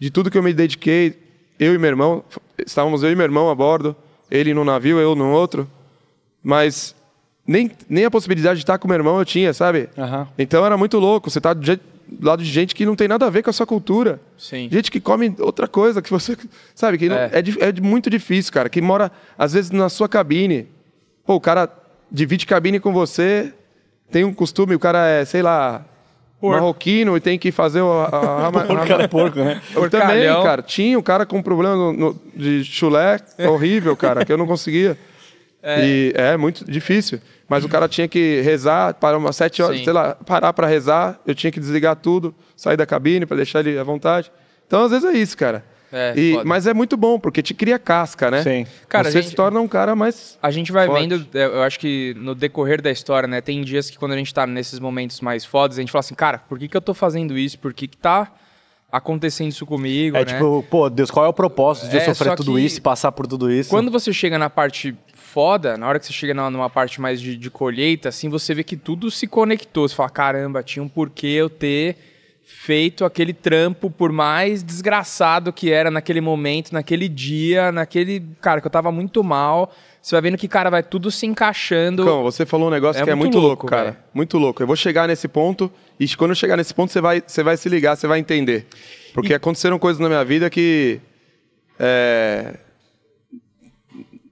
de tudo que eu me dediquei, eu e meu irmão, estávamos eu e meu irmão a bordo, ele num navio, eu num outro, mas nem, nem a possibilidade de estar com meu irmão eu tinha, sabe? Uhum. Então era muito louco, você está do, do lado de gente que não tem nada a ver com a sua cultura. Sim. Gente que come outra coisa, que você. (laughs) Sabe? Que é. Não, é, é, é muito difícil, cara. Que mora, às vezes, na sua cabine. Pô, o cara divide cabine com você, tem um costume, o cara é, sei lá, Porco. marroquino e tem que fazer a, a, (laughs) a, porco era é porco, né? Também, cara, tinha um cara com problema no, no, de chulé é. horrível, cara, que eu não conseguia. (laughs) É. E é muito difícil. Mas o cara tinha que rezar para umas sete horas, Sim. sei lá, parar para rezar. Eu tinha que desligar tudo, sair da cabine para deixar ele à vontade. Então, às vezes é isso, cara. É, e, mas é muito bom, porque te cria casca, né? Sim. Cara, Você gente, se torna um cara mais. A gente vai forte. vendo, é, eu acho que no decorrer da história, né? Tem dias que quando a gente tá nesses momentos mais fodas, a gente fala assim, cara, por que, que eu tô fazendo isso? Por que, que tá acontecendo isso comigo? É né? tipo, pô, Deus, qual é o propósito de é, eu sofrer tudo isso e passar por tudo isso? Quando você chega na parte foda, na hora que você chega numa parte mais de, de colheita, assim, você vê que tudo se conectou. Você fala, caramba, tinha um porquê eu ter feito aquele trampo, por mais desgraçado que era naquele momento, naquele dia, naquele. Cara, que eu tava muito mal. Você vai vendo que, cara, vai tudo se encaixando. Cão, você falou um negócio é que é muito louco, louco cara. Véio. Muito louco. Eu vou chegar nesse ponto, e quando eu chegar nesse ponto, você vai, você vai se ligar, você vai entender. Porque e... aconteceram coisas na minha vida que. É...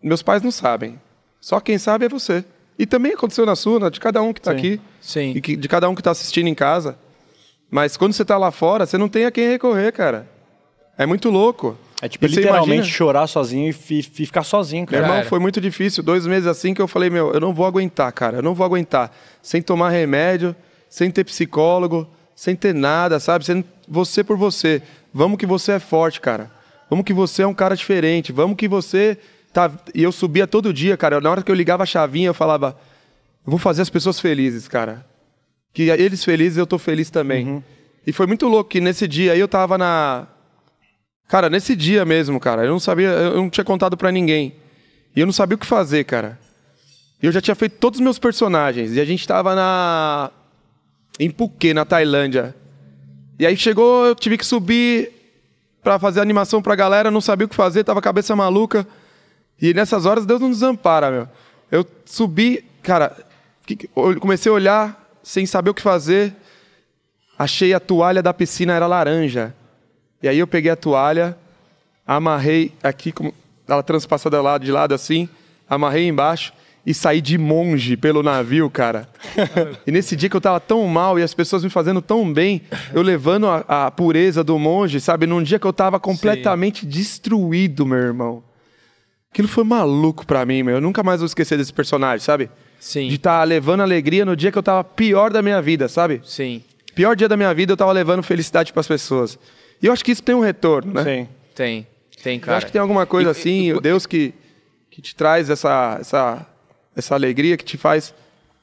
Meus pais não sabem. Só quem sabe é você. E também aconteceu na sua, de cada um que tá Sim. aqui. Sim. E que, de cada um que tá assistindo em casa. Mas quando você está lá fora, você não tem a quem recorrer, cara. É muito louco. É tipo, literalmente chorar sozinho e, ficar sozinho, cara. Meu irmão, foi muito difícil. Dois meses assim que eu falei, meu, eu não vou aguentar, cara. Eu não vou aguentar. Sem tomar remédio, sem ter psicólogo, sem ter nada, sabe? Sem você por você. Vamos que você é forte, cara. Vamos que você é um cara diferente. Vamos que você tá... E eu subia todo dia, cara. Na hora que eu ligava a chavinha, eu falava... vou fazer as pessoas felizes, cara que eles felizes, eu tô feliz também. Uhum. E foi muito louco que nesse dia aí eu tava na. Cara, nesse dia mesmo, cara, eu não sabia, eu não tinha contado para ninguém. E eu não sabia o que fazer, cara. E eu já tinha feito todos os meus personagens. E a gente tava na. em Phuket, na Tailândia. E aí chegou, eu tive que subir para fazer animação pra galera, não sabia o que fazer, tava cabeça maluca. E nessas horas Deus não desampara, meu. Eu subi, cara, eu comecei a olhar sem saber o que fazer, achei a toalha da piscina, era laranja. E aí eu peguei a toalha, amarrei aqui, como ela transpassada lado, de lado assim, amarrei embaixo e saí de monge pelo navio, cara. (laughs) e nesse dia que eu tava tão mal e as pessoas me fazendo tão bem, eu levando a, a pureza do monge, sabe? Num dia que eu tava completamente Sim. destruído, meu irmão. Aquilo foi maluco pra mim, meu. Eu nunca mais vou esquecer desse personagem, sabe? Sim. De estar tá levando alegria no dia que eu tava pior da minha vida, sabe? Sim. Pior dia da minha vida, eu tava levando felicidade para as pessoas. E eu acho que isso tem um retorno, né? Sim. Tem. Tem, cara. Eu acho que tem alguma coisa assim, o Deus que, que te traz essa, essa, essa alegria, que te faz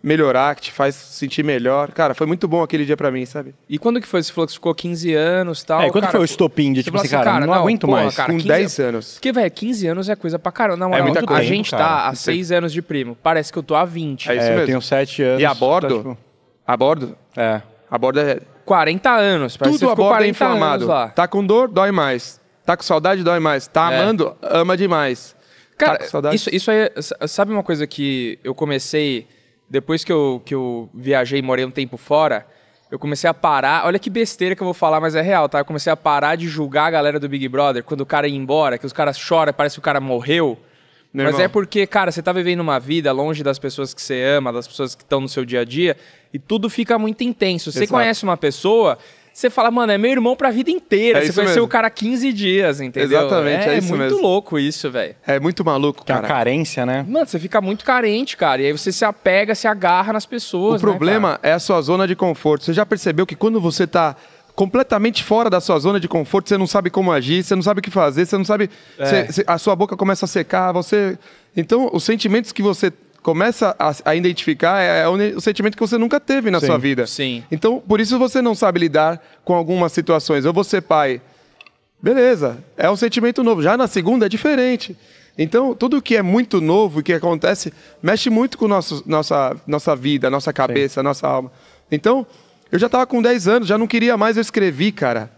melhorar, que te faz sentir melhor. Cara, foi muito bom aquele dia para mim, sabe? E quando que foi? Você falou que ficou 15 anos e tal. É, quando cara, foi o estopim de tipo assim, assim, cara, cara não, não, aguento porra, mais. Cara, com 15... 10 anos. Porque, velho, 15 anos é coisa pra caramba. Não, é moral, é muita coisa, a gente cara. tá há 6 anos de primo. Parece que eu tô há 20. É isso é, mesmo. Eu tenho 7 anos. E a bordo? Tá, tipo... A bordo? É. A bordo é... 40 anos. Parece Tudo a bordo é informado. Tá com dor, dói mais. Tá com saudade, dói mais. Tá é. amando, ama demais. Tá cara, tá isso, isso aí... Sabe uma coisa que eu comecei depois que eu, que eu viajei e morei um tempo fora, eu comecei a parar. Olha que besteira que eu vou falar, mas é real, tá? Eu comecei a parar de julgar a galera do Big Brother quando o cara ia embora, que os caras choram, parece que o cara morreu. Meu mas é irmão. é porque, cara, você tá vivendo uma vida longe das pessoas que você ama, das pessoas que estão no seu dia a dia, e tudo fica muito intenso. Você Exato. conhece uma pessoa você fala, mano, é meu irmão pra vida inteira. É você conheceu ser o cara 15 dias, entendeu? Exatamente, é, é isso muito louco isso, velho. É muito maluco, cara. a carência, né? Mano, você fica muito carente, cara. E aí você se apega, se agarra nas pessoas. O né, problema né, é a sua zona de conforto. Você já percebeu que quando você tá completamente fora da sua zona de conforto, você não sabe como agir, você não sabe o que fazer, você não sabe. É. Você, a sua boca começa a secar, você. Então, os sentimentos que você começa a, a identificar é, é, o sentimento que você nunca teve na sim, sua vida. Sim. Então, por isso você não sabe lidar com algumas situações. Eu vou ser pai. Beleza, é um sentimento novo. Já na segunda é diferente. Então, tudo que é muito novo e que acontece mexe muito com nosso, nossa, nossa vida, nossa cabeça, Sim. nossa alma. Então, eu já estava com 10 anos, já não queria mais, eu escrevi, cara.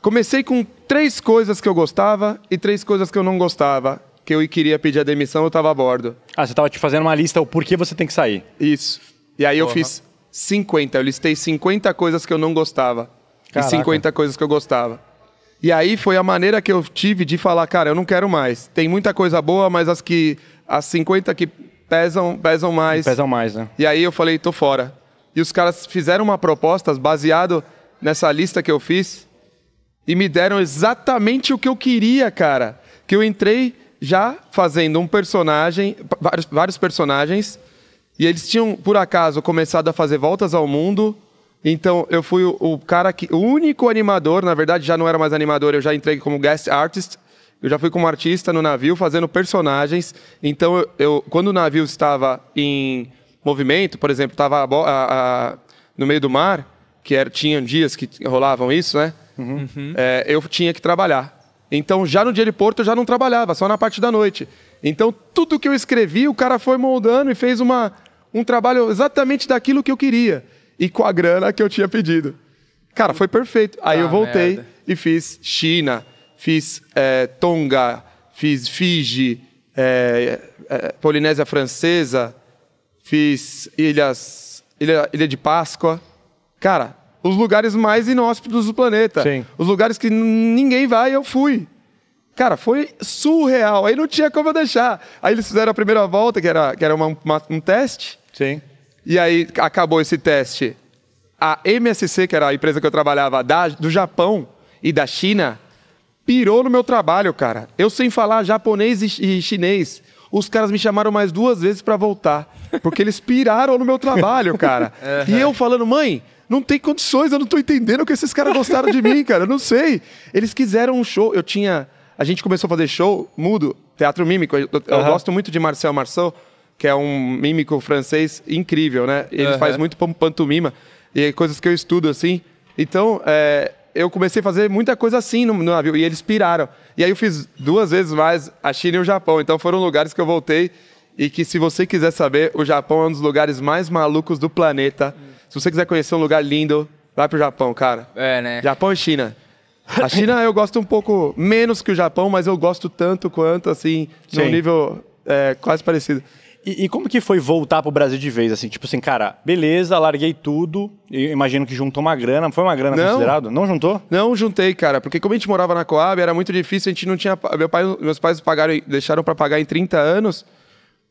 Comecei com três coisas que eu gostava e três coisas que eu não gostava que eu queria pedir a demissão, eu estava a bordo. Ah, você estava te fazendo uma lista o porquê você tem que sair. Isso. E aí Porra. eu fiz 50, eu listei 50 coisas que eu não gostava Caraca. e 50 coisas que eu gostava. E aí foi a maneira que eu tive de falar, cara, eu não quero mais. Tem muita coisa boa, mas as que as 50 que pesam, pesam mais. Pesam mais, né? E aí eu falei, tô fora. E os caras fizeram uma proposta baseado nessa lista que eu fiz e me deram exatamente o que eu queria, cara. Que eu entrei já fazendo um personagem, vários, vários personagens, e eles tinham, por acaso, começado a fazer voltas ao mundo. Então eu fui o, o cara que. O único animador, na verdade, já não era mais animador, eu já entrei como guest artist. Eu já fui como artista no navio fazendo personagens. Então, eu, eu quando o navio estava em movimento, por exemplo, estava no meio do mar, que era, tinham dias que rolavam isso, né? Uhum. É, eu tinha que trabalhar. Então, já no dia de Porto, eu já não trabalhava, só na parte da noite. Então, tudo que eu escrevi, o cara foi moldando e fez uma, um trabalho exatamente daquilo que eu queria. E com a grana que eu tinha pedido. Cara, foi perfeito. Aí ah, eu voltei merda. e fiz China, fiz é, Tonga, fiz Fiji, é, é, é Polinésia Francesa, fiz Ilhas, Ilha, Ilha de Páscoa. Cara, os lugares mais inóspitos do planeta. Sim. Os lugares que ninguém vai, eu fui. Cara, foi surreal. Aí não tinha como eu deixar. Aí eles fizeram a primeira volta, que era, que era uma, uma, um teste. Sim. E aí acabou esse teste. A MSC, que era a empresa que eu trabalhava, da, do Japão e da China, pirou no meu trabalho, cara. Eu sem falar japonês e, e chinês. Os caras me chamaram mais duas vezes para voltar. Porque eles piraram no meu trabalho, cara. (laughs) É. e eu falando, mãe, não tem condições, eu não estou entendendo o que esses caras gostaram de mim, cara. Eu não sei. Eles quiseram um show. Eu tinha. A gente começou a fazer show mudo, teatro mímico. Eu, eu gosto muito de Marcel Marceau, que é um mímico francês incrível, né? Ele uhum. faz muito pantomima e é coisas que eu estudo assim. Então, é, eu comecei a fazer muita coisa assim no, no, navio e eles piraram. E aí eu fiz duas vezes mais a China e o Japão. Então foram lugares que eu voltei e que se você quiser saber, o Japão é um dos lugares mais malucos do planeta. Uhum. Se você quiser conhecer um lugar lindo, vai pro Japão, cara. É, né? Japão e China. A China eu gosto um pouco menos que o Japão, mas eu gosto tanto quanto, assim, Sim. num nível é, quase parecido. E, e, como que foi voltar pro Brasil de vez, assim? Tipo assim, cara, beleza, larguei tudo. imagino que juntou uma grana. Foi uma grana não, considerado? Não juntou? Não juntei, cara. Porque como a gente morava na Coab, era muito difícil, a gente não tinha... Meu pai, meus pais pagaram, deixaram para pagar em 30 anos...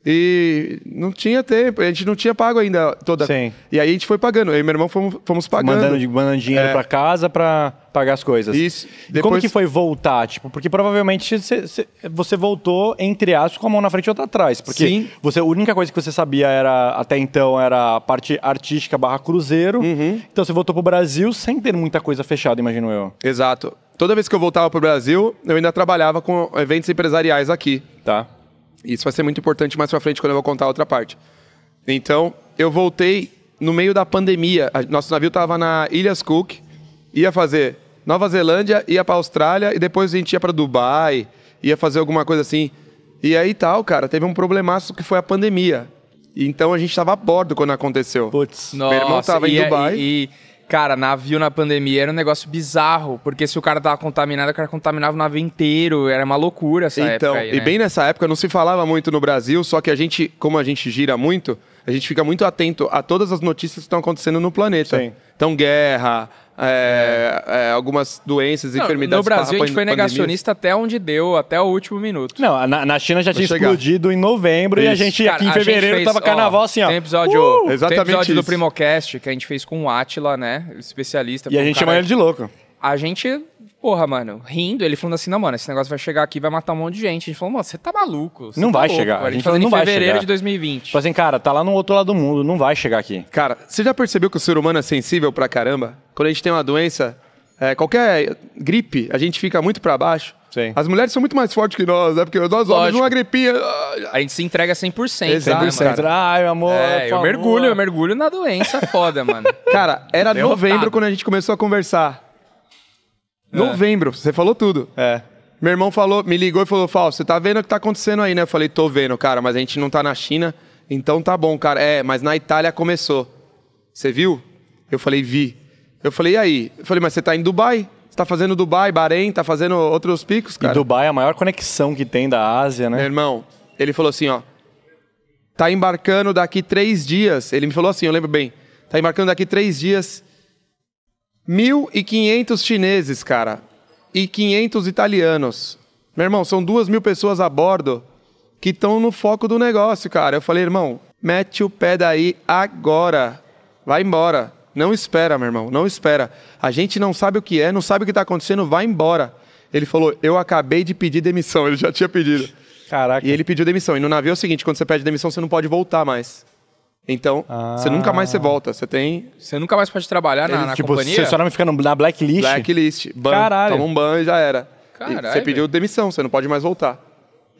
E não tinha tempo, a gente não tinha pago ainda toda. Sim. E aí a gente foi pagando, eu e meu irmão fomos, fomos pagando. Mandando, mandando dinheiro é. para casa para pagar as coisas. Isso. Depois... E como que foi voltar? Tipo, porque provavelmente você, você voltou, entre aspas, com a mão na frente e outra atrás. Porque Sim. Você, a única coisa que você sabia era, até então, era a parte artística barra cruzeiro. Uhum. Então você voltou pro Brasil sem ter muita coisa fechada, imagino eu. Exato. Toda vez que eu voltava pro Brasil, eu ainda trabalhava com eventos empresariais aqui. Tá. Isso vai ser muito importante mais pra frente quando eu vou contar a outra parte. Então, eu voltei no meio da pandemia. Nosso navio estava na Ilhas Cook, ia fazer Nova Zelândia, ia pra Austrália e depois a gente ia para Dubai, ia fazer alguma coisa assim. E aí tal, cara, teve um problemaço que foi a pandemia. Então a gente estava a bordo quando aconteceu. Putz, nossa. Meu irmão tava em é, Dubai. E, e Cara, navio na pandemia era um negócio bizarro, porque se o cara tava contaminado, o cara contaminava o navio inteiro, era uma loucura essa então, época. e né? bem nessa época não se falava muito no Brasil, só que a gente, como a gente gira muito, a gente fica muito atento a todas as notícias que estão acontecendo no planeta. Sim. Então, guerra, é, é, algumas doenças enfermidades. No Brasil, a gente foi negacionista até onde deu, até o último minuto. Não, na, na China já tinha explodido em novembro isso. e a gente Cara, aqui em fevereiro fez, tava carnaval ó, assim, ó. Tem episódio, uh, exatamente tem episódio do Primocast que a gente fez com o Atila, né? Especialista. E a gente chama ele de louco. A gente porra, mano, rindo, ele falando assim, não, mano, esse negócio vai chegar aqui, vai matar um monte de gente. A gente falou, mano, você tá maluco. não tá vai louco, chegar. Cara. A gente falou, não em vai fevereiro chegar. de 2020. Tipo assim, cara, tá lá no outro lado do mundo, não vai chegar aqui. Cara, você já percebeu que o ser humano é sensível pra caramba? Quando a gente tem uma doença, é, qualquer gripe, a gente fica muito pra baixo. Sim. As mulheres são muito mais fortes que nós, né? Porque nós Lógico. homens, uma gripinha. Ah, a gente se entrega 100%. 100%. Né, Ai, meu amor. É, eu mergulho, eu mergulho na doença foda, mano. (laughs) Cara, era novembro quando a gente começou a conversar. É. Novembro, você falou tudo. É. Meu irmão falou, me ligou e falou: Falso, você tá vendo o que tá acontecendo aí, né? Eu falei, tô vendo, cara, mas a gente não tá na China, então tá bom, cara. É, mas na Itália começou. Você viu? Eu falei, vi. Eu falei, e aí? Eu falei, mas você tá em Dubai? Você tá fazendo Dubai, Bahrein, tá fazendo outros picos, cara? E Dubai é a maior conexão que tem da Ásia, né? Meu irmão, ele falou assim, ó. Tá embarcando daqui três dias. Ele me falou assim, eu lembro bem. Tá embarcando daqui três dias 1.500 chineses, cara, e 500 italianos. Meu irmão, são duas mil pessoas a bordo que estão no foco do negócio, cara. Eu falei, irmão, mete o pé daí agora. Vai embora. Não espera, meu irmão, não espera. A gente não sabe o que é, não sabe o que está acontecendo, vai embora. Ele falou, eu acabei de pedir demissão, (laughs) ele já tinha pedido. Caraca. E ele pediu demissão. E no navio é o seguinte: quando você pede demissão, você não pode voltar mais. Então, ah. você nunca mais você ah. volta. Você tem. Você nunca mais pode trabalhar na, na tipo, companhia? Tipo, seu nome fica na blacklist? Blacklist. Ban, Caralho. Toma um ban e já era. Caralho, e você pediu demissão, você não pode mais voltar.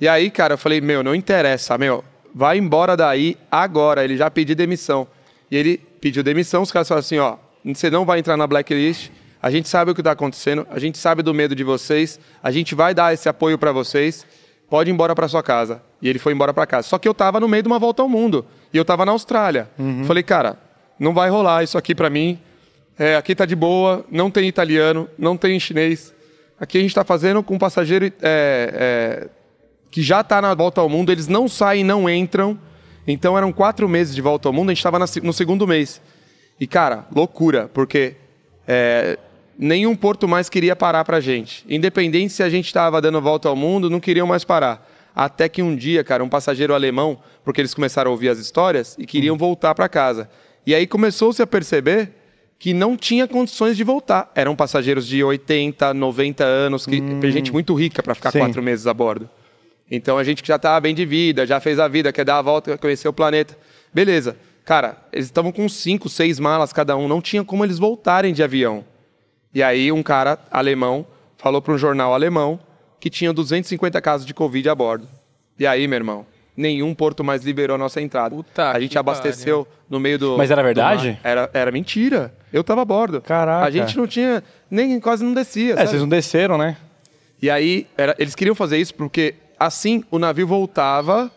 E aí, cara, eu falei, meu, não interessa, meu. Vai embora daí agora. Ele já pediu demissão. E ele pediu demissão, os caras falaram assim, ó, você não vai entrar na blacklist. A gente sabe o que está acontecendo, a gente sabe do medo de vocês, a gente vai dar esse apoio para vocês pode ir embora para sua casa. E ele foi embora para casa. Só que eu tava no meio de uma volta ao mundo. E eu tava na Austrália. Uhum. Falei, cara, não vai rolar isso aqui para mim. É, aqui tá de boa, não tem italiano, não tem chinês. Aqui a gente tá fazendo com um passageiro é, é, que já tá na volta ao mundo, eles não saem, não entram. Então eram quatro meses de volta ao mundo, a gente tava na, no segundo mês. E, cara, loucura, porque é, nenhum porto mais queria parar para a gente. Independente se a gente estava dando volta ao mundo, não queriam mais parar. Até que um dia, cara, um passageiro alemão, porque eles começaram a ouvir as histórias e queriam uhum. voltar para casa. E aí começou-se a perceber que não tinha condições de voltar. Eram passageiros de 80, 90 anos, que, hum. gente muito rica para ficar Sim. quatro meses a bordo. Então a gente que já estava tá bem de vida, já fez a vida, quer dar a volta, conhecer o planeta. Beleza. Cara, eles estavam com cinco, seis malas cada um, não tinha como eles voltarem de avião. E aí um cara alemão falou para um jornal alemão que tinha 250 casos de Covid a bordo. E aí, meu irmão, nenhum porto mais liberou a nossa entrada. Puta a gente abasteceu no meio do. Mas era verdade? Era, era mentira. Eu tava a bordo. Caraca. A gente não tinha. Nem quase não descia. É, sabe? vocês não desceram, né? E aí, era, eles queriam fazer isso porque assim o navio voltava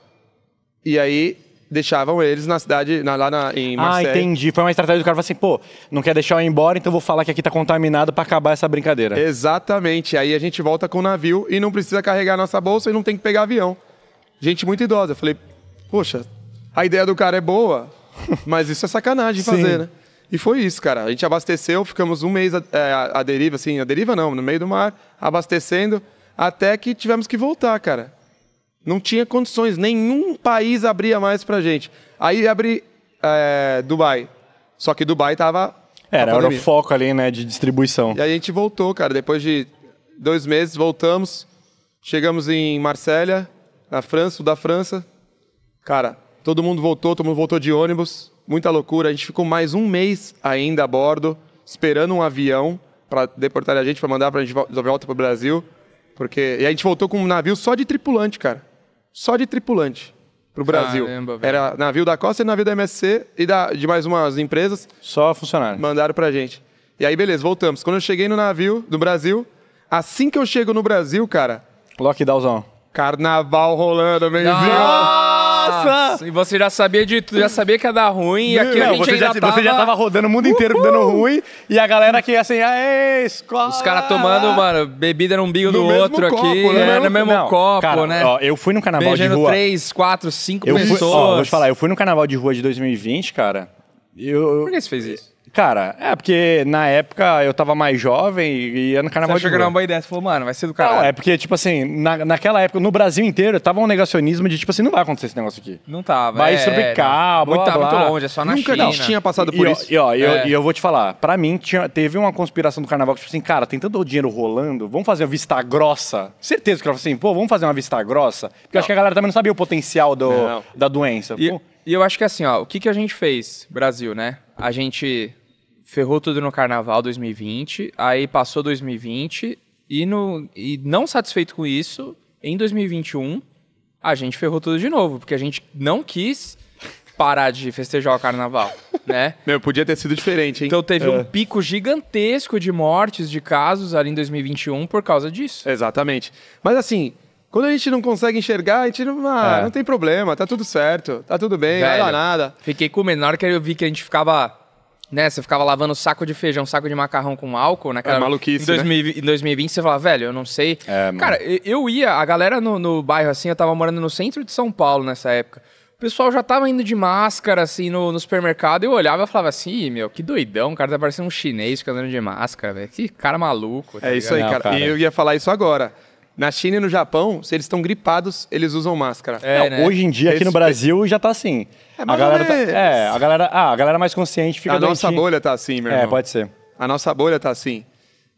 e aí deixavam eles na cidade, na, lá na, em ah, Marseille. Ah, entendi. Foi uma estratégia do cara assim, pô, não quer deixar eu ir embora, então vou falar que aqui tá contaminado para acabar essa brincadeira. Exatamente. Aí a gente volta com o navio e não precisa carregar nossa bolsa e não tem que pegar avião. Gente muito idosa. Eu falei, poxa, a ideia do cara é boa, (laughs) mas isso é sacanagem fazer, né? E foi isso, cara. A gente abasteceu, ficamos um mês à, é, deriva, assim, à deriva não, no meio do mar, abastecendo, até que tivemos que voltar, cara. Não tinha condições, nenhum país abria mais pra gente. Aí abri é, Dubai. Só que Dubai tava. É, era, era o foco ali, né, de distribuição. E aí a gente voltou, cara. Depois de dois meses, voltamos. Chegamos em Marsella, na França, da França. Cara, todo mundo voltou, todo mundo voltou de ônibus. Muita loucura. A gente ficou mais um mês ainda a bordo, esperando um avião para deportar a gente, para mandar pra gente de volta pro Brasil. Porque... E a gente voltou com um navio só de tripulante, cara só de tripulante para o Brasil. Caramba, Era navio da Costa e navio da MSC e da, de mais umas empresas. Só funcionário. Mandaram pra gente. E aí, beleza, voltamos. Quando eu cheguei no navio do Brasil, assim que eu chego no Brasil, cara. Lockdownzão. Carnaval rolando, meiozinho. Nossa, e você já sabia de tudo, já sabia que ia dar ruim, e aqui não, a gente você já, tava... Você já tava rodando o mundo inteiro Uhul. dando ruim, e a galera aqui assim, aê, escola! Os caras tomando, mano, bebida num bico do outro copo, aqui, né? é, no mesmo não, copo, cara, né? Ó, eu fui no carnaval Beijando de rua... três, quatro, cinco eu pessoas. Fui, ó, vou te falar, eu fui no carnaval de rua de 2020, cara... Eu, Por que você fez isso? Cara, é porque na época eu tava mais jovem e ia no carnaval Você achou de que era uma boa ideia? Você falou, mano, vai ser do caralho. Não, é porque, tipo assim, na, naquela época, no Brasil inteiro, tava um negacionismo de, tipo assim, não vai acontecer esse negócio aqui. Não tava. Vai é, tropical, não. blá, muito, muito longe, é só na Nunca China. Nunca tinha passado por e, isso. E, ó, é. eu, eu vou te falar, pra mim, tinha, teve uma conspiração do carnaval que, tipo assim, cara, tem tanto dinheiro rolando, vamos fazer uma vista grossa. Certeza que ela falou assim, pô, vamos fazer uma vista grossa. Porque eu acho que a galera também não sabia o potencial do, da doença. E, e eu acho que assim, ó, o que, que a gente fez, Brasil, né? A gente ferrou tudo no carnaval 2020, aí passou 2020 e, no, e não satisfeito com isso, em 2021 a gente ferrou tudo de novo, porque a gente não quis parar de festejar o carnaval, (laughs) né? Meu, podia ter sido diferente, hein? Então teve é. um pico gigantesco de mortes, de casos ali em 2021 por causa disso. Exatamente. Mas assim, quando a gente não consegue enxergar, a gente não. Ah, é. não tem problema, tá tudo certo, tá tudo bem, Velho, nada, nada. Fiquei com o menor que eu vi que a gente ficava né? Você ficava lavando saco de feijão, saco de macarrão com álcool naquela. É maluquice. Em, 2000, né? em 2020, você falava, velho, eu não sei. É, Cara, eu ia, a galera no, no bairro, assim, eu tava morando no centro de São Paulo nessa época. O pessoal já tava indo de máscara, assim, no, no supermercado. Eu olhava e falava assim, meu, que doidão. O cara tá parecendo um chinês ficando de máscara, velho. Que cara maluco. É tá é isso aí, cara. Não, cara. E eu ia falar isso agora. Na China e no Japão, se eles estão gripados, eles usam máscara. É, né? Hoje em dia, aqui no Brasil, já tá assim. É, a galera tá, é, a galera, ah, a galera mais consciente fica A doentinho. nossa bolha tá assim, meu é, irmão. É, pode ser. A nossa bolha tá assim.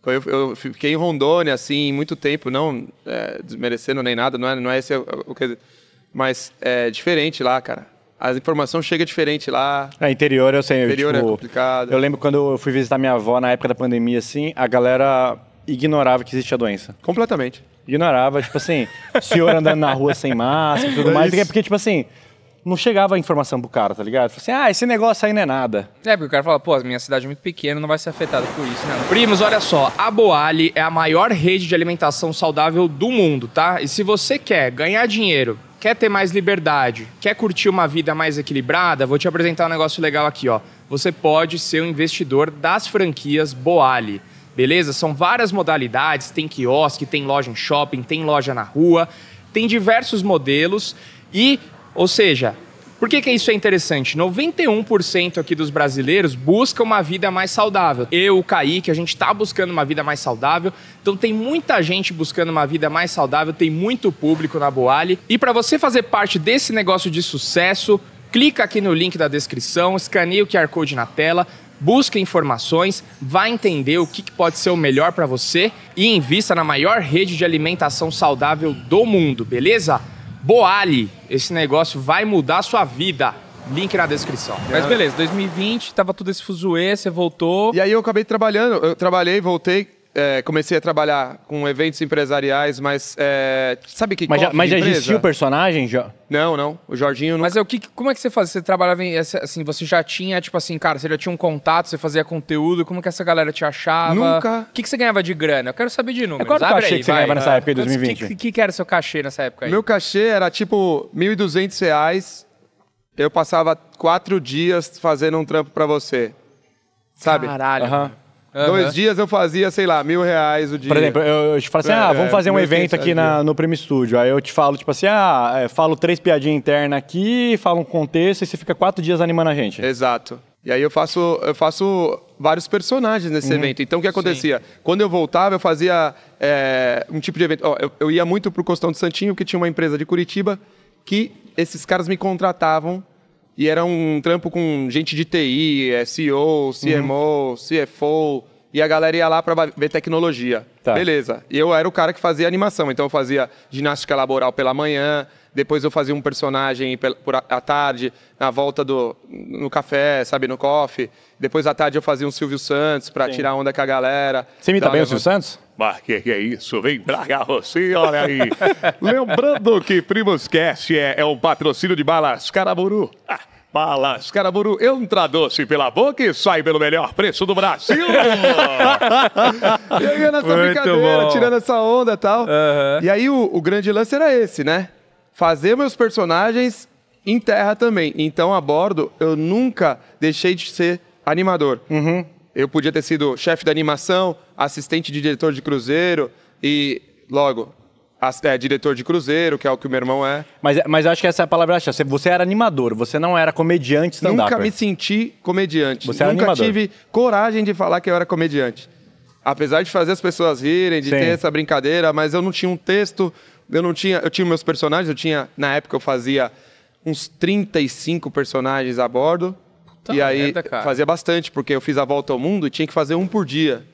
Eu, eu fiquei em Rondônia, assim, muito tempo, não é, desmerecendo nem nada, não é, não é esse o que... Mas é diferente lá, cara. A informação chega diferente lá. É, interior eu sei. Interior é tipo, é complicado. Eu lembro quando eu fui visitar minha avó na época da pandemia, assim, a galera ignorava que existia a doença. Completamente ignorava, tipo assim, (laughs) senhor andando na rua sem máscara e tudo mais. Isso. Porque, tipo assim, não chegava a informação pro cara, tá ligado? Falei tipo assim, ah, esse negócio aí não é nada. É, porque o cara fala, pô, a minha cidade é muito pequena, não vai ser afetada por isso, né? Primos, olha só, a Boali é a maior rede de alimentação saudável do mundo, tá? E se você quer ganhar dinheiro, quer ter mais liberdade, quer curtir uma vida mais equilibrada, vou te apresentar um negócio legal aqui, ó. Você pode ser um investidor das franquias Boali beleza? São várias modalidades, tem quiosque, tem loja em shopping, tem loja na rua, tem diversos modelos e, ou seja, por que, que isso é interessante? 91% aqui dos brasileiros busca uma vida mais saudável. Eu, o Kaique, a gente está buscando uma vida mais saudável. Então tem muita gente buscando uma vida mais saudável, tem muito público na Boali. E para você fazer parte desse negócio de sucesso, clica aqui no link da descrição, escaneia o QR Code na tela, busque informações, vá entender o que pode ser o melhor para você e invista na maior rede de alimentação saudável do mundo, beleza? Boale, esse negócio vai mudar a sua vida. Link na descrição. Mas beleza, 2020, tava tudo esse fuzuê, você voltou. E aí eu acabei trabalhando, eu trabalhei, voltei, é, comecei a trabalhar com eventos empresariais, mas é, sabe que mas já, mas já existia o personagem já? Não, não. O Jorginho. não. Mas é o que? Como é que você fazia? Você trabalhava em, assim? Você já tinha tipo assim, cara? Você já tinha um contato? Você fazia conteúdo? Como que essa galera te achava? Nunca. O que, que você ganhava de grana? Eu quero saber de números. É o cachê aí, que você vai, ganhava nessa ah, época, em 2020? O que, que, que, era seu cachê nessa época? Aí? Meu cachê era tipo 1.200 reais. Eu passava quatro dias fazendo um trampo para você, sabe? Caralho. Uhum. Uhum. Dois dias eu fazia, sei lá, mil reais o dia. Por exemplo, eu, te falo assim, é, ah, vamos é, fazer um evento aqui é, na, no Prêmio Estúdio. Aí eu te falo, tipo assim, ah, é, falo três piadinhas internas aqui, falo um contexto e você fica quatro dias animando a gente. Exato. E aí eu faço, eu faço vários personagens nesse uhum. evento. Então o que acontecia? Sim. Quando eu voltava, eu fazia um tipo de evento. Oh, eu, eu ia muito pro Costão do Santinho, que tinha uma empresa de Curitiba, que esses caras me contratavam e era um trampo com gente de TI, SEO, é CMO, uhum. CFO, e a galera ia lá para ver tecnologia. Tá. Beleza. E eu era o cara que fazia animação, então eu fazia ginástica laboral pela manhã, depois eu fazia um personagem por à tarde, na volta do no café, sabe, no coffee. Depois à tarde eu fazia um Silvio Santos para tirar onda com a galera. Você imita bem o Silvio Santos? Mas que, que é isso? Vem pra cá você, olha aí. (laughs) Lembrando que Primos Cast é, é um patrocínio de balas Caraburu. Ah. Balas Caraburu, entra doce pela boca e sai pelo melhor preço do Brasil! (laughs) e aí, nessa Muito brincadeira, bom. tirando essa onda e tal. Uhum. E aí, o, o grande lance era esse, né? Fazer meus personagens em terra também. Então, a bordo, eu nunca deixei de ser animador. Uhum. Eu podia ter sido chefe de animação, assistente de diretor de cruzeiro e, logo, é, diretor de cruzeiro, que é o que o meu irmão é. Mas, é, mas acho que essa é a palavra chave. Você era animador, você não era comediante stand -upper. Nunca me senti comediante. Você Nunca animador. tive coragem de falar que eu era comediante. Apesar de fazer as pessoas rirem, de Sim. ter essa brincadeira, mas eu não tinha um texto, eu não tinha... Eu tinha meus personagens, eu tinha... Na época eu fazia uns 35 personagens a bordo. Puta e tá, aí merda, é fazia bastante, porque eu fiz a volta ao mundo e tinha que fazer um por dia.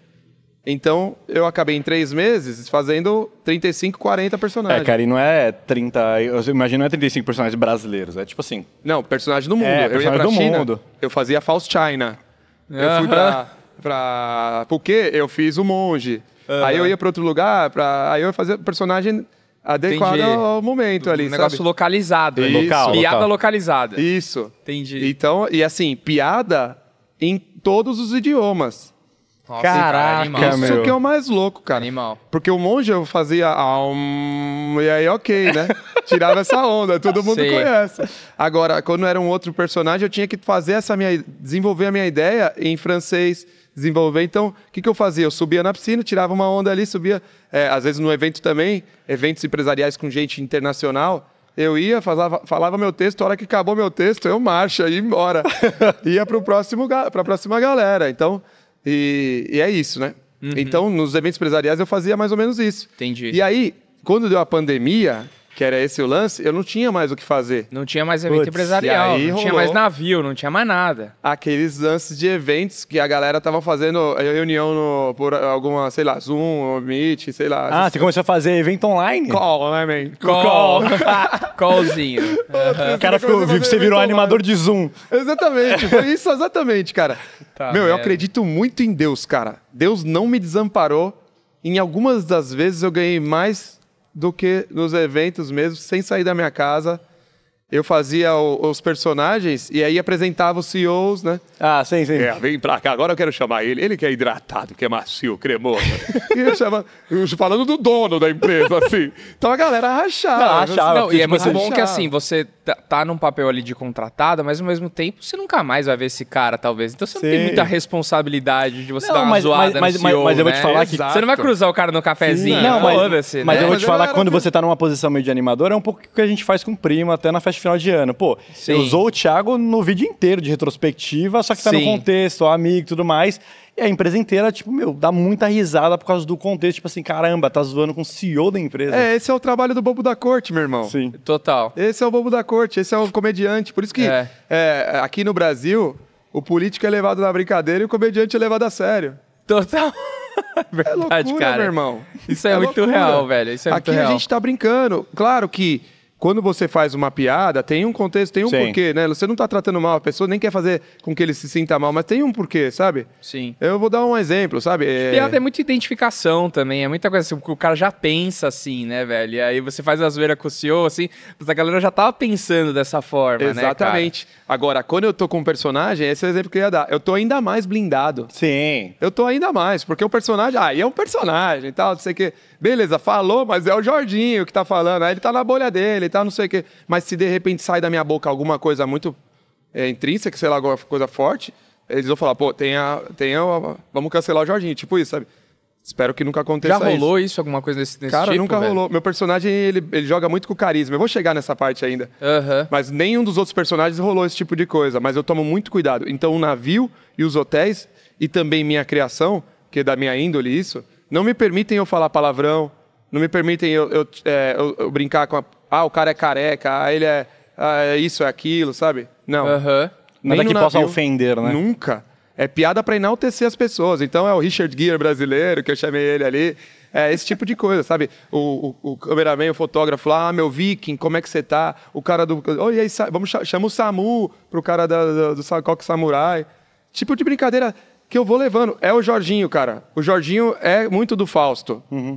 Então, eu acabei em três meses fazendo 35, 40 é, personagens. É, cara, e não é 30. Eu imagino não é 35 personagens brasileiros, é tipo assim. Não, personagem do mundo. É, eu ia pra do China, mundo. eu fazia False China. Uh -huh. Eu fui pra. pra porque eu fiz o monge. Uh -huh. Aí eu ia pra outro lugar, pra, aí eu fazia personagem adequada Entendi. ao momento ali. Um negócio sabe? localizado, Isso. local. Piada local. localizada. Isso. Entendi. Então, e assim, piada em todos os idiomas. Nossa, Caraca, cara, Isso que é o mais louco, cara. Animal. Porque o monge eu fazia um, e aí ok, né? (laughs) Tirava essa onda, todo mundo conhece. Agora, quando era um outro personagem, eu tinha que fazer essa minha desenvolver a minha ideia em francês, desenvolver. Então, o que, que eu fazia? Eu subia na piscina, tirava uma onda ali, subia. É, às vezes no evento também, eventos empresariais com gente internacional. Eu ia, falava, falava meu texto, a hora que acabou meu texto, eu marcha, ia embora. (laughs) ia para a próxima galera. Então, e, e é isso, né? Uhum. Então, nos eventos empresariais eu fazia mais ou menos isso. Entendi. E aí, quando deu a pandemia, que era esse o lance, eu não tinha mais o que fazer. Não tinha mais evento Puts, empresarial, aí, não rolou. tinha mais navio, não tinha mais nada. Aqueles lances de eventos que a galera tava fazendo eh, reunião no, por alguma, sei lá, Zoom, Meet, sei lá. Ah, você começou a fazer evento online? Call, né, man? Call. Call. (laughs) (laughs) Callzinho. Uhum. O cara ficou, você, você virou animador de Zoom. Exatamente, foi (laughs) isso exatamente, cara. Tá, Meu, eu acredito muito em Deus, cara. Deus não me desamparou. Em algumas das vezes eu ganhei mais do que nos eventos mesmo, sem sair da minha casa, eu fazia o, os personagens e aí apresentava os CEOs, né? Ah, sim, sim. É, vem pra cá, agora eu quero chamar ele. Ele que é hidratado, que é macio, cremoso. (laughs) e eu chamava, falando do dono da empresa, assim. Então a galera rachava. Não, rachava. Não, e é tipo muito rachava. Assim, bom que assim, você tá, tá num papel ali de contratado, mas ao mesmo tempo você nunca mais vai ver esse cara, talvez. Então você não tem muita responsabilidade de você não, dar uma mas, zoada mas, mas, CEO, mas eu vou te né? falar né? que... Exato. Você não vai cruzar o cara no cafezinho. Sim, não, mas, né? mas eu vou te falar, quando você tá numa posição meio de animador, é um pouco o que a gente faz com o primo, até na festa de final de ano. Pô, Sim. eu usou o Thiago no vídeo inteiro de retrospectiva, só que tá Sim. no contexto, ó, amigo e tudo mais. E a empresa inteira, tipo, meu, dá muita risada por causa do contexto. Tipo assim, caramba, tá zoando com o CEO da empresa. É, esse é o trabalho do bobo da corte, meu irmão. Sim. Total. Esse é o bobo da corte, esse é o comediante. Por isso que é. É, aqui no Brasil, o político é levado na brincadeira e o comediante é levado a sério. Total. (laughs) É Verdade, é loucura, cara. meu irmão. Isso é, é muito loucura. real, velho. isso É muito aqui a gente tá brincando. Claro que quando você faz uma piada, tem um contexto, tem um Sim. porquê, né? Você não está tratando mal a pessoa, nem quer fazer com que ele se sinta mal, mas tem um porquê, sabe? Sim. Eu vou dar um exemplo, sabe? É... Piada é muita identificação também, é muita coisa assim, o cara já pensa assim, né, velho? E aí você faz a zoeira com o CEO, assim, mas a galera já tava pensando dessa forma, né, Exatamente. Né, Agora, quando eu tô com um personagem, esse é o exemplo que eu ia dar, eu tô ainda mais blindado. Sim. Eu tô ainda mais, porque o personagem, ah, e é um personagem e tal, não sei o quê. Beleza, falou, mas é o Jorginho que tá falando. Aí ele tá na bolha dele tá, não sei o quê. Mas se de repente sai da minha boca alguma coisa muito é, intrínseca, sei lá, alguma coisa forte, eles vão falar, pô, tem a, tem a, vamos cancelar o Jorginho. Tipo isso, sabe? Espero que nunca aconteça isso. Já rolou isso. isso, alguma coisa desse, desse Cara, tipo, nunca velho? rolou. Meu personagem, ele, ele joga muito com carisma. Eu vou chegar nessa parte ainda. Uhum. Mas nenhum dos outros personagens rolou esse tipo de coisa. Mas eu tomo muito cuidado. Então, o navio e os hotéis, e também minha criação, que é da minha índole isso, não me permitem eu falar palavrão, não me permitem eu, eu, é, eu, eu brincar com a, ah, o cara é careca, ah, ele é ah, é isso, é aquilo, sabe? Não. Uhum. Nada que navio, possa ofender, né? Nunca. É piada para enaltecer as pessoas. Então é o Richard Gere brasileiro, que eu chamei ele ali. É esse tipo de coisa, sabe? O, o, o cameraman, o fotógrafo lá, ah, meu viking, como é que você tá? O cara do... Oh, e aí, vamos, chama o Samu pro cara da, do, do Coque Samurai. Tipo de brincadeira que eu vou levando. É o Jorginho, cara. O Jorginho é muito do Fausto. Uhum. Uhum.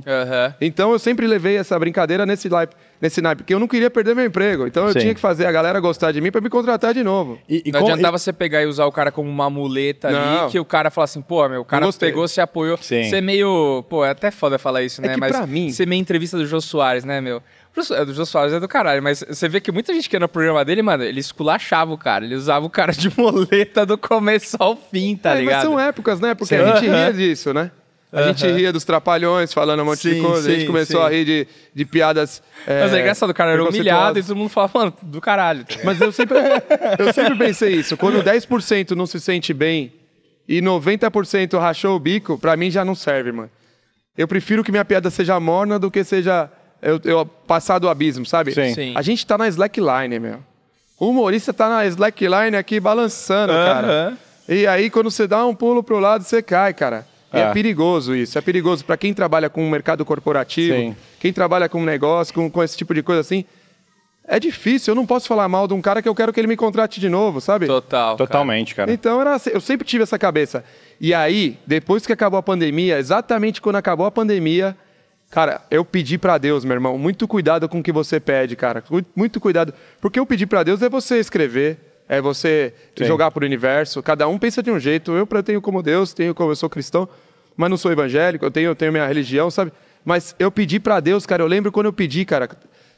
Então eu sempre levei essa brincadeira nesse naipe, nesse naipe, porque eu não queria perder meu emprego. Então eu Sim. tinha que fazer a galera gostar de mim para me contratar de novo. E, e não com... adiantava e... você pegar e usar o cara como uma muleta não. ali, que o cara fala assim, pô, meu, o cara Gostei. pegou, se apoiou. Sim. Você é meio. Pô, é até foda falar isso, é né? que Mas pra mim. Você é meio entrevista do Jô Soares, né, meu? É do Jô Soares é do caralho, mas você vê que muita gente que ia no programa dele, mano, ele esculachava o cara. Ele usava o cara de (laughs) moleta do começo ao fim, tá é, ligado? Mas são épocas, né? Porque Sim. a gente ria disso, né? A uhum. gente ria dos trapalhões falando um monte sim, de coisa. Sim, a gente começou sim. a rir de, de piadas. É, Mas é engraçado, o cara era humilhado e todo mundo falava, mano, do caralho. Tá mas eu sempre, eu sempre pensei isso. Quando 10% não se sente bem e 90% rachou o bico, pra mim já não serve, mano. Eu prefiro que minha piada seja morna do que seja eu, eu passar do abismo, sabe? Sim. Sim. A gente tá na slackline, meu. O humorista tá na slackline aqui balançando, cara. E aí, quando você dá um pulo pro lado, você cai, cara. E é. é perigoso isso. É perigoso para quem trabalha com o mercado corporativo, Sim. quem trabalha com negócio, com, com esse tipo de coisa assim. É difícil, eu não posso falar mal de um cara que eu quero que ele me contrate de novo, sabe? Total. Totalmente, cara. cara. Então era, assim, eu sempre tive essa cabeça. E aí, depois que acabou a pandemia, exatamente quando acabou a pandemia, Cara, eu pedi para Deus, meu irmão, muito cuidado com o que você pede, cara. Muito cuidado. Porque eu pedi para Deus é você escrever, é você Sim. jogar pro universo. Cada um pensa de um jeito. Eu tenho como Deus, tenho como eu sou cristão, mas não sou evangélico, eu tenho, eu tenho minha religião, sabe? Mas eu pedi para Deus, cara. Eu lembro quando eu pedi, cara.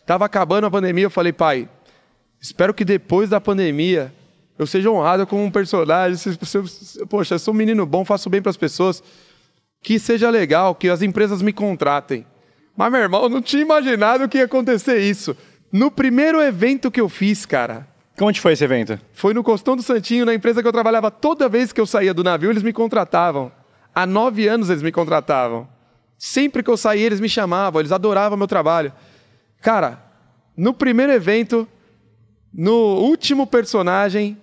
Tava acabando a pandemia, eu falei, pai, espero que depois da pandemia eu seja honrado como um personagem. Poxa, eu sou um menino bom, faço bem para as pessoas que seja legal, que as empresas me contratem. Mas, meu irmão, eu não tinha imaginado que ia acontecer isso. No primeiro evento que eu fiz, cara. Onde foi esse evento? Foi no Costão do Santinho, na empresa que eu trabalhava. Toda vez que eu saía do navio, eles me contratavam. Há nove anos eles me contratavam. Sempre que eu saía, eles me chamavam, eles adoravam meu trabalho. Cara, no primeiro evento, no último personagem,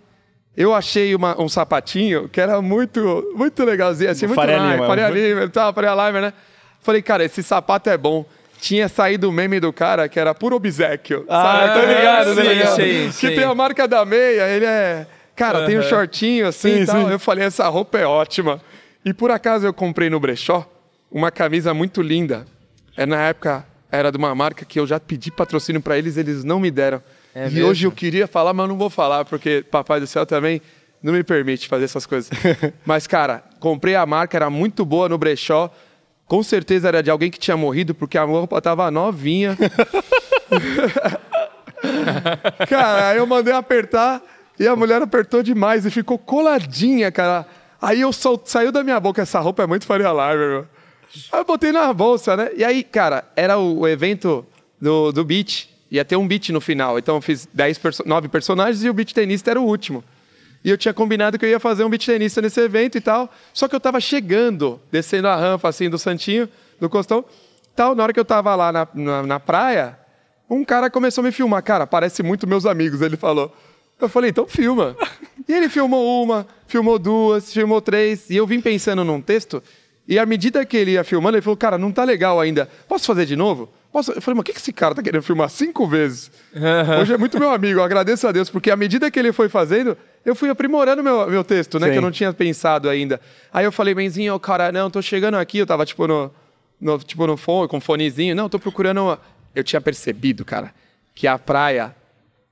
eu achei uma, um sapatinho que era muito, muito legalzinho, assim, muito legal. Faria Lima, tá, Faria Limer, né? Falei, cara, esse sapato é bom. Tinha saído o meme do cara que era puro obsequio. Ah, sabe? tá ligado, né? que tem a marca da meia, ele é. Cara, uhum. tem um shortinho assim sim, e tal. Sim. Eu falei, essa roupa é ótima. E por acaso eu comprei no brechó uma camisa muito linda. É na época era de uma marca que eu já pedi patrocínio para eles, eles não me deram. É e mesmo? hoje eu queria falar, mas não vou falar, porque Papai do Céu também não me permite fazer essas coisas. (laughs) mas, cara, comprei a marca, era muito boa no brechó. Com certeza era de alguém que tinha morrido, porque a roupa tava novinha. (laughs) cara, aí eu mandei apertar e a mulher apertou demais e ficou coladinha, cara. Aí eu sol... saiu da minha boca essa roupa, é muito Faria Alarme, meu. Aí eu botei na bolsa, né? E aí, cara, era o evento do, do Beach. Ia ter um beat no final. Então eu fiz perso nove personagens e o beat tenista era o último. E eu tinha combinado que eu ia fazer um beat tenista nesse evento e tal. Só que eu estava chegando, descendo a rampa assim do Santinho, do Costão. Tal, na hora que eu estava lá na, na, na praia, um cara começou a me filmar. Cara, parece muito meus amigos, ele falou. Eu falei, então filma. (laughs) E ele filmou uma, filmou duas, filmou três. E eu vim pensando num texto. E à medida que ele ia filmando, ele falou, cara, não tá legal ainda. Posso fazer de novo? Posso? eu falei, mas o que, que esse cara tá querendo filmar cinco vezes? Uhum. Hoje é muito meu amigo, eu agradeço a Deus, porque à medida que ele foi fazendo, eu fui aprimorando meu, meu texto, né? Sim. Que eu não tinha pensado ainda. Aí eu falei, Benzinho, cara, não, tô chegando aqui, eu tava tipo no, no tipo no fone, com fonezinho, não, tô procurando. Uma... Eu tinha percebido, cara, que a praia.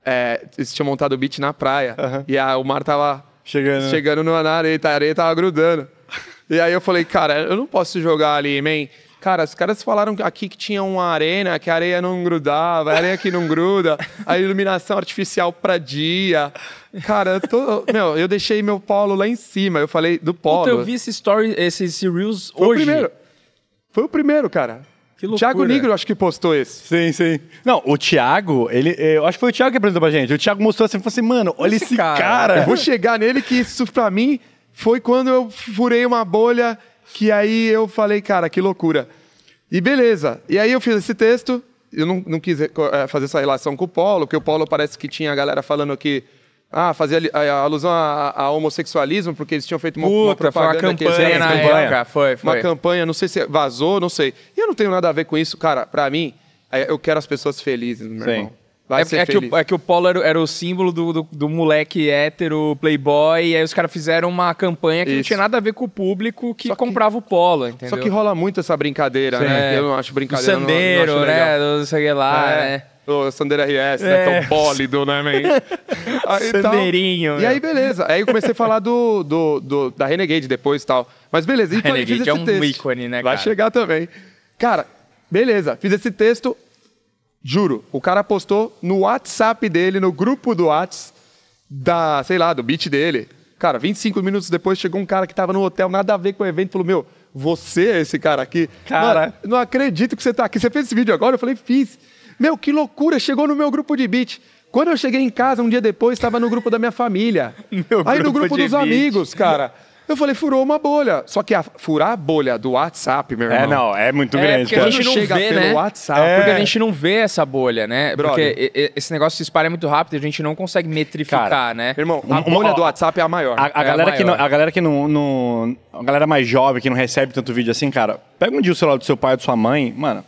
É, eles tinham montado o beat na praia. Uhum. E a, o mar tava chegando, chegando no, na areia, a areia tava grudando. e aí eu falei, cara, eu não posso jogar ali, man. Cara, os caras falaram aqui que tinha uma arena, que a areia não grudava, a areia que não gruda, a iluminação artificial para dia. Cara, eu tô. Meu, eu deixei meu polo lá em cima. Eu falei do polo. Então eu vi esse story, esse, esse Reels Foi hoje. O primeiro. Foi o primeiro, cara. Que loucura. Thiago Negro, acho que postou esse. Sim, sim. Não, o Thiago, ele, eh, eu acho que foi o Thiago que apresentou pra gente. O Thiago mostrou assim e falou assim: mano, olha esse, esse cara. cara. Eu vou chegar nele, que isso pra mim foi quando eu furei uma bolha que aí eu falei, cara, que loucura. E beleza. E aí eu fiz esse texto, eu não, não quis eh, fazer essa relação com o Paulo, porque o Paulo parece que tinha a galera falando que ah, fazia eh, alusão a, a, homossexualismo, porque eles tinham feito uma, Puta, uma propaganda. Foi uma campanha na campanha. época, foi, foi. Uma campanha, não sei se vazou, não sei. E eu não tenho nada a ver com isso, cara. Pra mim, eh, eu quero as pessoas felizes, meu Sim. irmão. Vai é, ser é feliz. Que o, é que o Polo era, era o símbolo do, do, do, moleque hétero, playboy, e aí os caras fizeram uma campanha que Isso. não tinha nada a ver com o público que, que comprava o Polo, entendeu? Só que rola muito essa brincadeira, né? Sim. né? É. Eu não acho brincadeira. O Sandeiro, não, não né? Do, sei lá, é. né? O RS, né? é. né? Tão bólido, né, man? (laughs) Então, Sandeirinho. Tal. E aí, beleza. Aí eu comecei a falar do, do, do da Renegade depois e tal. Mas beleza, e então Renegade fiz é esse é um texto. ícone, né, Vai chegar também. Cara, beleza, fiz esse texto, Juro, o cara postou no WhatsApp dele, no grupo do WhatsApp, da, sei lá, do beat dele. Cara, 25 minutos depois chegou um cara que tava no hotel, nada a ver com o evento, falou: Meu, você é esse cara aqui? Cara, Mano, não acredito que você tá aqui. Você fez esse vídeo agora? Eu falei: Fiz. Meu, que loucura, chegou no meu grupo de beat. Quando eu cheguei em casa, um dia depois, estava no grupo da minha família. (laughs) Meu Aí no grupo dos beat. amigos, cara. Eu falei, furou uma bolha. Só que a, furar a bolha do WhatsApp, meu é, irmão. É, não, é muito é, grande. Porque a gente não chega vê, né? WhatsApp. É. Porque a gente não vê essa bolha, né? Brother. Porque esse negócio se espalha muito rápido e a gente não consegue metrificar, cara, né? Irmão, a bolha do WhatsApp é a maior. A, a é galera, a Que não, a galera que não, não. A galera mais jovem, que não recebe tanto vídeo assim, cara, pega um dia o celular do seu pai ou da sua mãe, mano.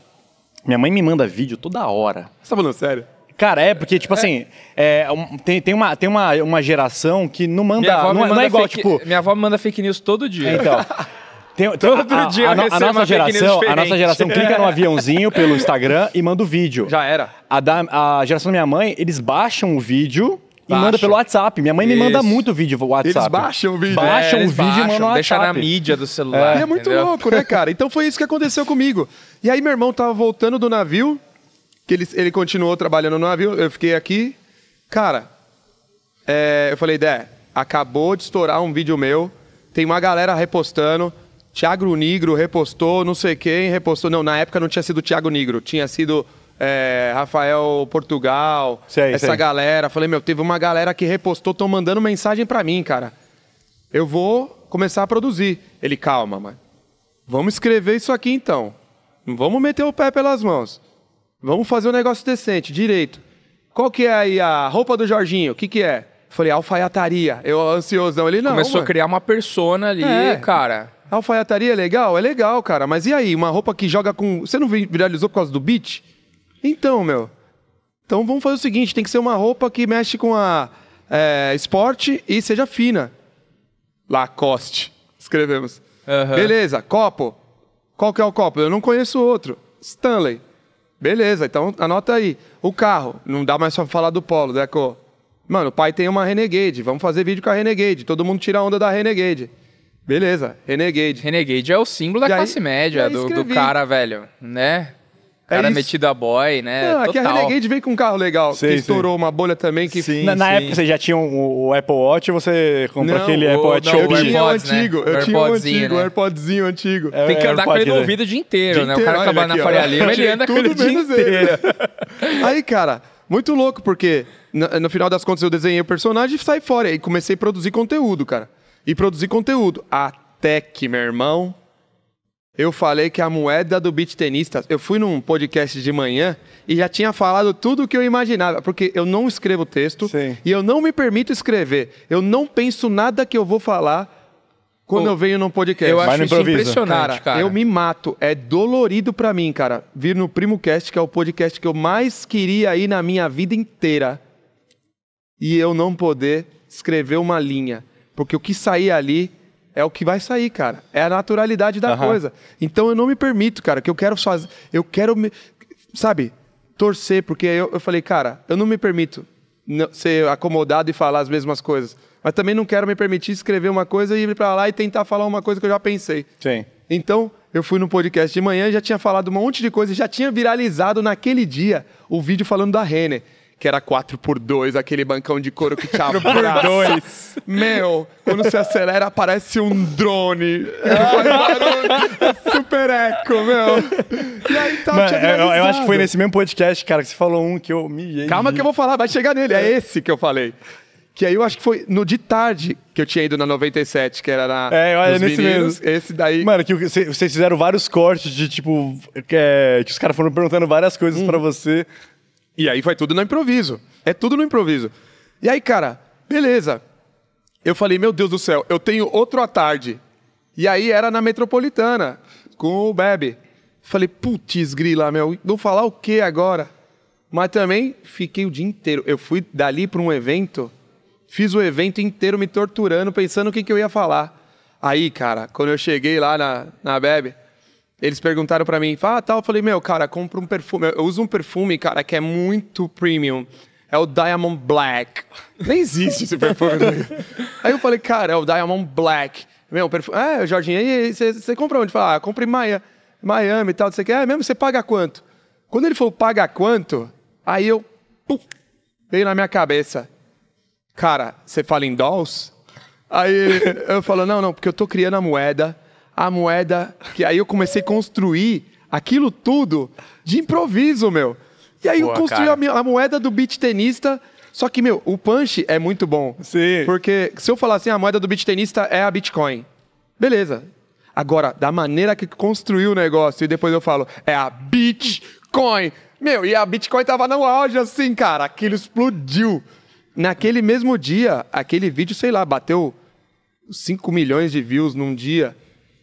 Minha mãe me manda vídeo toda hora. Você tá falando sério? Cara, é, porque, tipo assim, é, tem, tem, uma, tem uma, uma geração que não manda. Minha avó não, é, manda não é igual, fake, tipo. Minha avó manda fake news todo dia. Então. (laughs) Tem, tem, Todo a, dia a, a, a nossa geração, a nossa geração clica no aviãozinho pelo Instagram e manda o vídeo. Já era. A, da, a geração da minha mãe, eles baixam o vídeo e manda pelo WhatsApp. Minha mãe Isso. me manda muito vídeo WhatsApp. Eles baixam o vídeo. Baixam é, o vídeo baixam, e mandam Deixa na mídia do celular. É, é muito entendeu? louco, né, cara? Então foi isso que aconteceu comigo. E aí meu irmão tava voltando do navio, que ele, ele continuou trabalhando no navio, eu fiquei aqui. Cara, é, eu falei, Dé, acabou de estourar um vídeo meu, tem uma galera repostando, Tiago Negro repostou, não sei quem repostou. Não, na época não tinha sido Tiago Negro, tinha sido é, Rafael Portugal, sei, essa sei. galera. Falei, meu, teve uma galera que repostou, estão mandando mensagem para mim, cara. Eu vou começar a produzir. Ele, calma, mano. Vamos escrever isso aqui então. Não vamos meter o pé pelas mãos. Vamos fazer um negócio decente, direito. Qual que é aí a roupa do Jorginho? O que que é? Falei, alfaiataria. Eu ansiosão, ele não. Começou mano. a criar uma persona ali, é. cara. Alfaiataria é legal? É legal, cara. Mas e aí? Uma roupa que joga com. Você não viralizou por causa do beat? Então, meu. Então vamos fazer o seguinte: tem que ser uma roupa que mexe com a é, esporte e seja fina. Lacoste. Escrevemos. Uhum. Beleza, copo. Qual que é o copo? Eu não conheço outro. Stanley. Beleza, então anota aí. O carro, não dá mais só falar do Polo, Deco. Mano, o pai tem uma Renegade, vamos fazer vídeo com a Renegade. Todo mundo tira a onda da Renegade. Beleza, Renegade. Renegade é o símbolo da e classe aí, média, do, do, cara, velho, né? cara é isso. metido a boy, né? Não, aqui a Renegade veio com um carro legal, sei, que estourou sei. uma bolha também. Que... Sim, na, na sim. época você já tinha um, o Apple Watch você comprou não, aquele o, Apple Watch? Não, eu tinha o né? antigo, eu tinha o antigo, o né? AirPodzinho antigo. Tem que é, andar com ele no né? ouvido o dia inteiro, né? O cara acaba na Faria (laughs) Lima, ele anda com ele o dia inteiro. (laughs) Aí, cara, muito louco, porque no final das contas eu desenhei o personagem e saí fora. E comecei a produzir conteúdo, cara. E produzir conteúdo. Até que, meu irmão, eu falei que a moeda do beat tenista. Eu fui num podcast de manhã e já tinha falado tudo o que eu imaginava, porque eu não escrevo texto Sim. e eu não me permito escrever. Eu não penso nada que eu vou falar quando eu venho num podcast. Eu acho isso impressionante, cara, cara, Eu me mato. É dolorido para mim, cara, vir no Primo Cast, que é o podcast que eu mais queria ir na minha vida inteira, e eu não poder escrever uma linha, porque o que sair ali é o que vai sair, cara. É a naturalidade da uhum. coisa. Então eu não me permito, cara, que eu quero fazer. Eu quero me. Sabe? Torcer, porque eu, eu falei, cara, eu não me permito ser acomodado e falar as mesmas coisas. Mas também não quero me permitir escrever uma coisa e ir para lá e tentar falar uma coisa que eu já pensei. Sim. Então, eu fui no podcast de manhã e já tinha falado um monte de coisa, já tinha viralizado naquele dia o vídeo falando da Renner que era 4 por 2 aquele bancão de couro que te (laughs) abraça. dois. Meu, quando você acelera, aparece um drone. (laughs) É super eco, meu. E aí tá Mano, eu, eu, acho que foi nesse mesmo podcast, cara, que você falou um que eu me... Calma que eu vou falar, vai chegar nele. É, é esse que eu falei. Que aí eu acho que foi no de tarde que eu tinha ido na 97, que era na. É, olha, nesse meninos, mesmo. Esse daí. Mano, que vocês fizeram vários cortes de tipo. É, que os caras foram perguntando várias coisas hum. para você. E aí vai tudo no improviso. É tudo no improviso. E aí, cara, beleza. Eu falei, meu Deus do céu, eu tenho outro à tarde. E aí era na metropolitana, com o Bebe. Falei, putz, grila, meu, vou falar o que agora? Mas também fiquei o dia inteiro. Eu fui dali para um evento, fiz o evento inteiro me torturando, pensando o que, que eu ia falar. Aí, cara, quando eu cheguei lá na, na Bebe, eles perguntaram para mim, ah, tal, eu falei, meu, cara, compra um perfume, eu uso um perfume, cara, que é muito premium, é o Diamond Black. Nem existe esse perfume. (laughs) Aí eu falei, cara, é o Diamond Black. Meu, perfume, é, Jorginho, aí você compra onde? Fala, ah, compra em Miami, Miami e tal, Você quer? é mesmo, você paga quanto? Quando ele falou, paga quanto? Aí eu, pum, veio na minha cabeça, cara, você fala em dolls? Aí eu falo, não, não, porque eu tô criando a moeda, a moeda, que aí eu comecei a construir aquilo tudo de improviso, meu. E aí Boa, eu construí a, a, moeda do beat tenista. Só que, meu, o punch é muito bom. Sim. Porque se eu falar assim, a moeda do beat tenista é a Bitcoin. Beleza. Agora, da maneira que construiu o negócio, e depois eu falo, é a Bitcoin. Meu, e a Bitcoin tava no auge assim, cara. Aquilo explodiu. Naquele mesmo dia, aquele vídeo, sei lá, bateu 5 milhões de views num dia.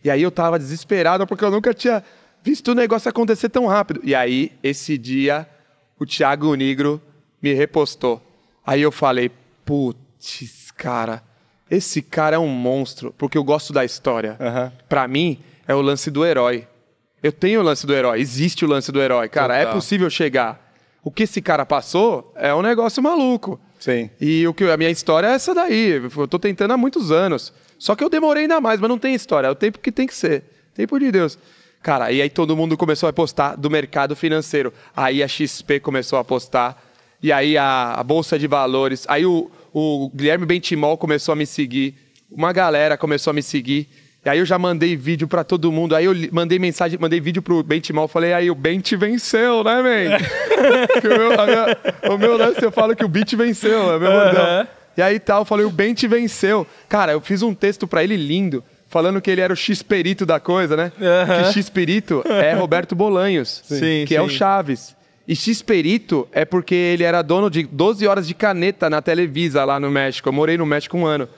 E aí eu tava desesperado porque eu nunca tinha visto o negócio acontecer tão rápido. E aí, esse dia, o Thiago Negro me repostou. Aí eu falei, putz, cara, esse cara é um monstro, porque eu gosto da história. Uhum. Para mim, é o lance do herói. Eu tenho o lance do herói, existe o lance do herói. Cara, é Total. é possível chegar. O que esse cara passou é um negócio maluco. Sim. E o que a minha história é essa daí. Eu tô tentando há muitos anos. Só que eu demorei ainda mais, mas não tem história. É o tempo que tem que ser. Tempo de Deus. Cara, e aí todo mundo começou a apostar do mercado financeiro. Aí a XP começou a apostar. E aí a, a Bolsa de Valores. Aí o, o Guilherme Bentimol começou a me seguir. Uma galera começou a me seguir. E aí eu já mandei vídeo para todo mundo. Aí eu mandei mensagem, mandei vídeo pro Bentimol. Falei, aí o Bent venceu, né, man? (laughs) o, meu, minha, o meu lance, né, eu falo que o Bit venceu. É meu uh e aí tal, eu falei, o Bente te venceu. Cara, eu fiz um texto para ele lindo, falando que ele era o X-Perito da coisa, né? Que X-Perito é Roberto Bolanhos, sim, que sim. é o Chaves. E X-Perito é porque ele era dono de 12 horas de caneta na Televisa lá no México. Eu morei no México um ano.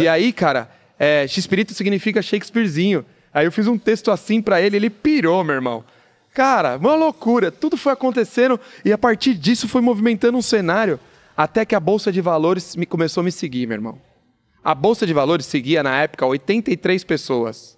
E aí, cara, é, X-Perito significa Shakespearezinho. Aí eu fiz um texto assim para ele, ele pirou, meu irmão. Cara, uma loucura. Tudo foi acontecendo e a partir disso foi movimentando um cenário até que a bolsa de valores me começou a me seguir, meu irmão. A bolsa de valores seguia na época 83 pessoas.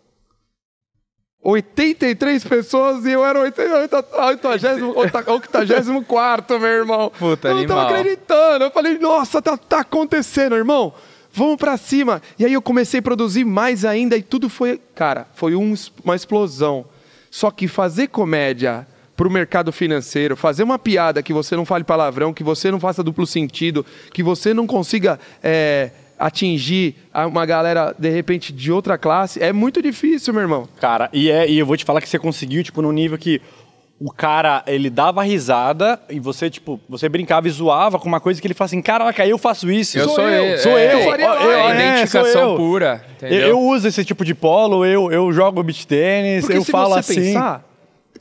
83 pessoas e eu era 84, meu irmão. Puta, eu não estava tava acreditando. Eu falei, nossa, tá, tá acontecendo, irmão. Vamos para cima. E aí eu comecei a produzir mais ainda e tudo foi, cara, foi um, uma explosão. Só que fazer comédia para o mercado financeiro, fazer uma piada que você não fale palavrão, que você não faça duplo sentido, que você não consiga é, atingir uma galera, de repente, de outra classe, é muito difícil, meu irmão. Cara, e, é, e eu vou te falar que você conseguiu, tipo, num nível que o cara, ele dava risada e você, tipo, você brincava e zoava com uma coisa que ele fala assim, caraca, eu faço isso. Eu sou, eu, Sou eu. é, identificação pura. Eu, uso esse tipo de polo, eu, eu jogo beat tênis, Porque eu falo assim... Pensar,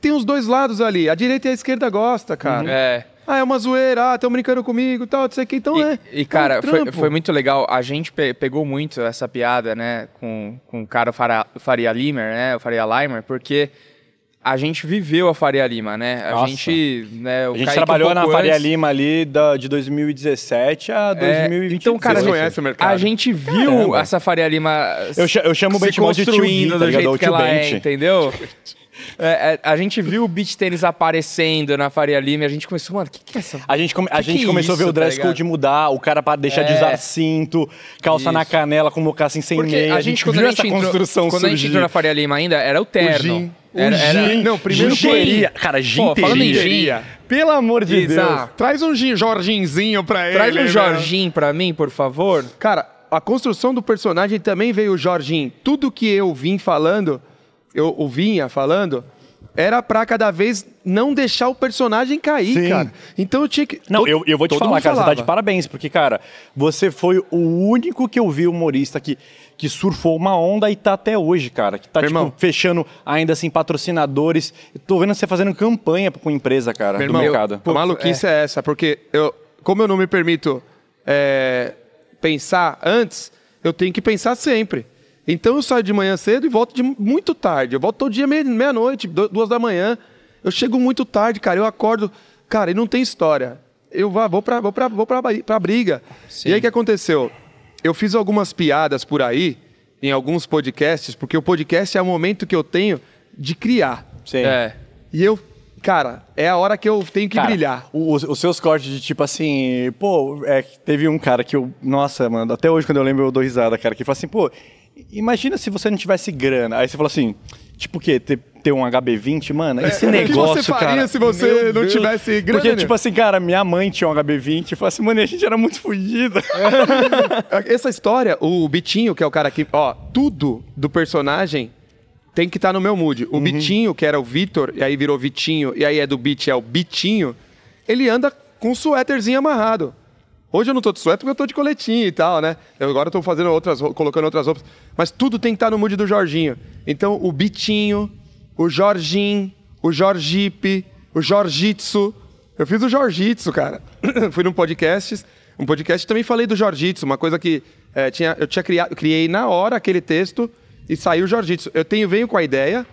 tem os dois lados ali. A direita e a esquerda gosta, cara. Uhum. É. Ah, é uma zoeira, ah, estão brincando comigo tal, não sei o que. Então e, é. E, cara, é um foi, foi, muito legal. A gente pe pegou muito essa piada, né, com, com o cara Fara, Faria Limer, né, o Faria Limer, porque a gente viveu a Faria Lima, né? A Nossa. gente, né, a gente trabalhou um na Faria antes. Lima ali da, de 2017 a 2020. É, então, cara, Você conhece o mercado. A gente viu Caramba. essa Faria Lima eu, eu chamo o de tio tá do jeito que ela é, entendeu? (laughs) É, é, a gente viu o beat tênis aparecendo na Faria Lima e a gente começou, mano, o que, que é essa? A gente, come, a que gente que é começou a ver o tá dress tá code mudar, o cara para deixar é. de usar é. cinto, calça isso. na canela com mocassim sem Porque meia. A gente, a gente viu a gente essa entrou, construção Quando surgir. a gente entrou na Faria Lima ainda, era o terno. O era, era, não, primeiro gin. Foi... Cara, gin Pô, falando em gin, pelo amor de Exato. Deus. Traz um gin, Jorginzinho pra ele. Traz um né? Jorginho pra mim, por favor. Cara, a construção do personagem também veio o Jorginho. Tudo que eu vim falando eu, o Vinha falando, era pra cada vez não deixar o personagem cair, Sim. cara. Então eu tinha que. Não, todo, eu, eu vou te falar, cara, você tá de parabéns, porque, cara, você foi o único que eu vi humorista que, que surfou uma onda e tá até hoje, cara. Que tá, tipo, irmão. fechando ainda assim patrocinadores. Eu tô vendo você fazendo campanha com empresa, cara, Meu do irmão, mercado. Eu, pô, a maluquice é. é. essa, porque eu, como eu não me permito é, pensar antes, eu tenho que pensar sempre. Então eu saio de manhã cedo e volto de muito tarde. Eu volto todo dia meia-noite, meia duas da manhã. Eu chego muito tarde, cara. Eu acordo. Cara, e não tem história. Eu vou ah, pra, vou pra, vou pra, pra briga. Sim. E aí o que aconteceu? Eu fiz algumas piadas por aí, em alguns podcasts, porque o podcast é o momento que eu tenho de criar. Sim. É. E eu Cara, é a hora que eu tenho que cara, brilhar. Os, os, seus cortes de tipo assim, pô, é, teve um cara que eu. Nossa, mano, até hoje quando eu lembro eu dou risada, cara, que fala assim, pô, Imagina se você não tivesse grana. Aí você fala assim, tipo o quê? Ter, ter um HB20, mano? É, Esse negócio, cara... O que você faria cara, se você não Deus. tivesse grana? Porque, tipo assim, cara, minha mãe tinha um HB20. E falou assim, mano, a gente era muito fodida. É. (laughs) Essa história, o Bitinho, que é o cara que... Ó, tudo do personagem tem que estar tá no meu mood. O uhum. Bitinho, que era o Vitor, e aí virou Vitinho, e aí é do Bit, é o Bitinho. Ele anda com um suéterzinho amarrado. Hoje eu não tô de suéter porque eu tô de coletinha e tal, né? Eu agora tô fazendo outras, colocando outras roupas. Mas tudo tem que estar tá no mood do Jorginho. Então, o Bitinho, o Jorginho, o Jorgipe, o Jorgitsu. Eu fiz o Jorgitsu, cara. (coughs) Fui num podcast, um podcast também falei do Jorgitsu, uma coisa que é, tinha, eu tinha criado, criei na hora aquele texto e saiu o Jorgitsu. Eu tenho, venho com a ideia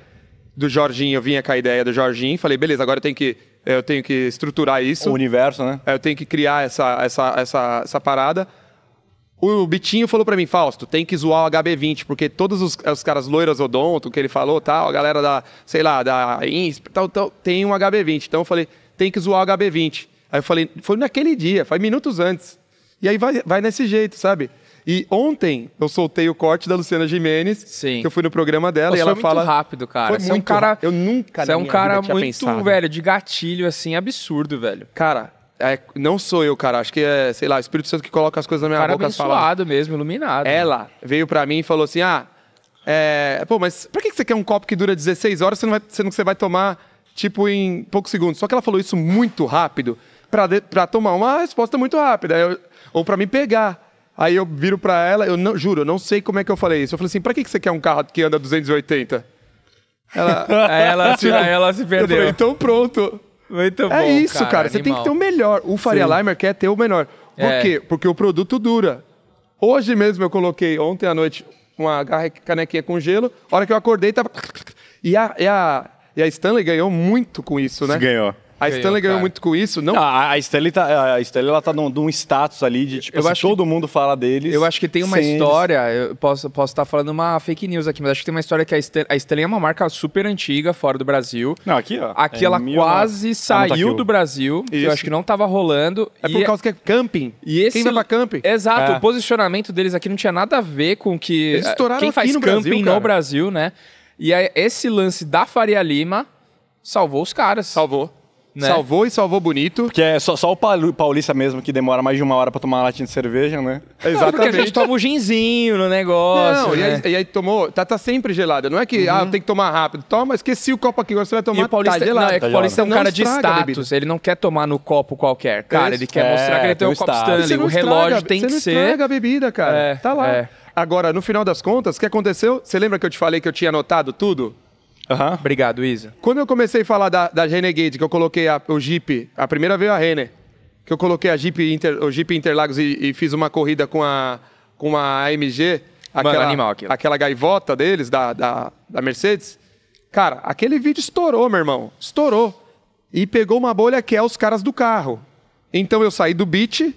do Jorginho, eu vinha com a ideia do Jorginho, falei, beleza, agora eu tenho que é, eu tenho que estruturar isso. O universo, né? É, eu tenho que criar essa, essa, essa, essa parada. O Bitinho falou para mim, Fausto, tem que zoar o HB20, porque todos os, os caras loiras odonto que ele falou, tal, a galera da, sei lá, da INSP, tal, tal, tem um HB20. Então eu falei, tem que zoar o HB20. Aí eu falei, foi naquele dia, foi minutos antes. E aí vai, vai nesse jeito, sabe? E ontem eu soltei o corte da Luciana Jimenez, Sim. que eu fui no programa dela, e ela foi fala. Muito rápido, cara. Foi muito é um cara. Eu nunca Você é um cara muito, pensado. velho, de gatilho, assim, absurdo, velho. Cara, é, não sou eu, cara. Acho que é, sei lá, o Espírito Santo que coloca as coisas na minha cara boca. Cara abençoado mesmo, iluminado. Ela veio para mim e falou assim, ah, é, pô, mas pra que você quer um copo que dura 16 horas, sendo que você, vai tomar, tipo, em poucos segundos? Só que ela falou isso muito rápido, pra, de, pra tomar uma resposta muito rápida. Eu, ou para me pegar. Aí eu viro para ela, eu não, juro, eu não sei como é que eu falei isso. Eu falei assim, pra que, que você quer um carro que anda 280? Ela, (laughs) ela, se, ela se perdeu. Falei, então pronto. Muito é isso, cara. cara. Você tem que ter o melhor. O Faria Limer quer ter o melhor. Por é. quê? Porque o produto dura. Hoje mesmo eu coloquei, ontem à noite, uma canequinha com gelo. A hora que eu acordei, tava. (laughs) E a, e a, e a Stanley ganhou muito com isso, né? Se ganhou. A ganhou, Stanley ganhou muito com isso, não? não a, a Stanley tá, a Stanley, ela tá num, num status ali de, tipo, eu assim, acho todo que, mundo fala deles. Eu acho que tem uma história, eles. eu posso estar posso tá falando uma fake news aqui, mas acho que tem uma história que a Stanley, a Stanley é uma marca super antiga fora do Brasil. Não, aqui, ó. Aqui é ela mil, quase ah, não, tá saiu tá do Brasil, isso. eu acho que não tava rolando. É por é causa que é camping. E esse, Quem vai pra camping? Exato, é. o posicionamento deles aqui não tinha nada a ver com que... Eles estouraram quem faz no camping Brasil, no Brasil, né? E aí, esse lance da Faria Lima salvou os caras. Salvou. Né? Salvou e salvou bonito. que é só, só o paulista mesmo que demora mais de uma hora pra tomar uma latinha de cerveja, né? (laughs) Exatamente. Porque a gente toma um ginzinho no negócio. Não, né? e, aí, e, aí, tomou. Tá, tá sempre gelada. Não é que, ah, uhum. ah, tem que tomar rápido. Toma, esqueci o copo aqui, agora você vai tomar. E o paulista, tá gelado. Não, é que o tá paulista é um não cara de status. Ele não quer tomar no copo qualquer. Cara, ele quer é, mostrar que ele tem, o um copo Stanley. O relógio tem que ser. Você não a bebida, cara. É, tá lá. É. Agora, no final das contas, o que aconteceu? Você lembra que eu te falei que eu tinha anotado tudo? Uhum. Obrigado, Isa. Quando eu comecei a falar da, da Renegade, que eu coloquei a, o Jeep, a primeira veio a Renner, que eu coloquei a Jeep Inter, o Jeep Interlagos e, e fiz uma corrida com a, com a AMG, aquela, Mano, animal, aquela gaivota deles, da, da, da Mercedes. Cara, aquele vídeo estourou, meu irmão. Estourou. E pegou uma bolha que é os caras do carro. Então eu saí do beat,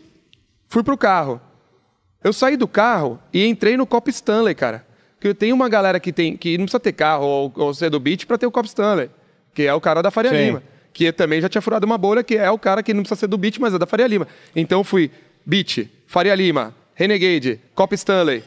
fui pro carro. Eu saí do carro e entrei no Cop Stanley, cara. Porque tem uma galera que tem que não precisa ter carro ou, ou ser do beat para ter o Cop Stanley, que é o cara da Faria Sim. Lima. Que também já tinha furado uma bolha, que é o cara que não precisa ser do beat, mas é da Faria Lima. Então fui beat, Faria Lima, Renegade, Cop Stanley.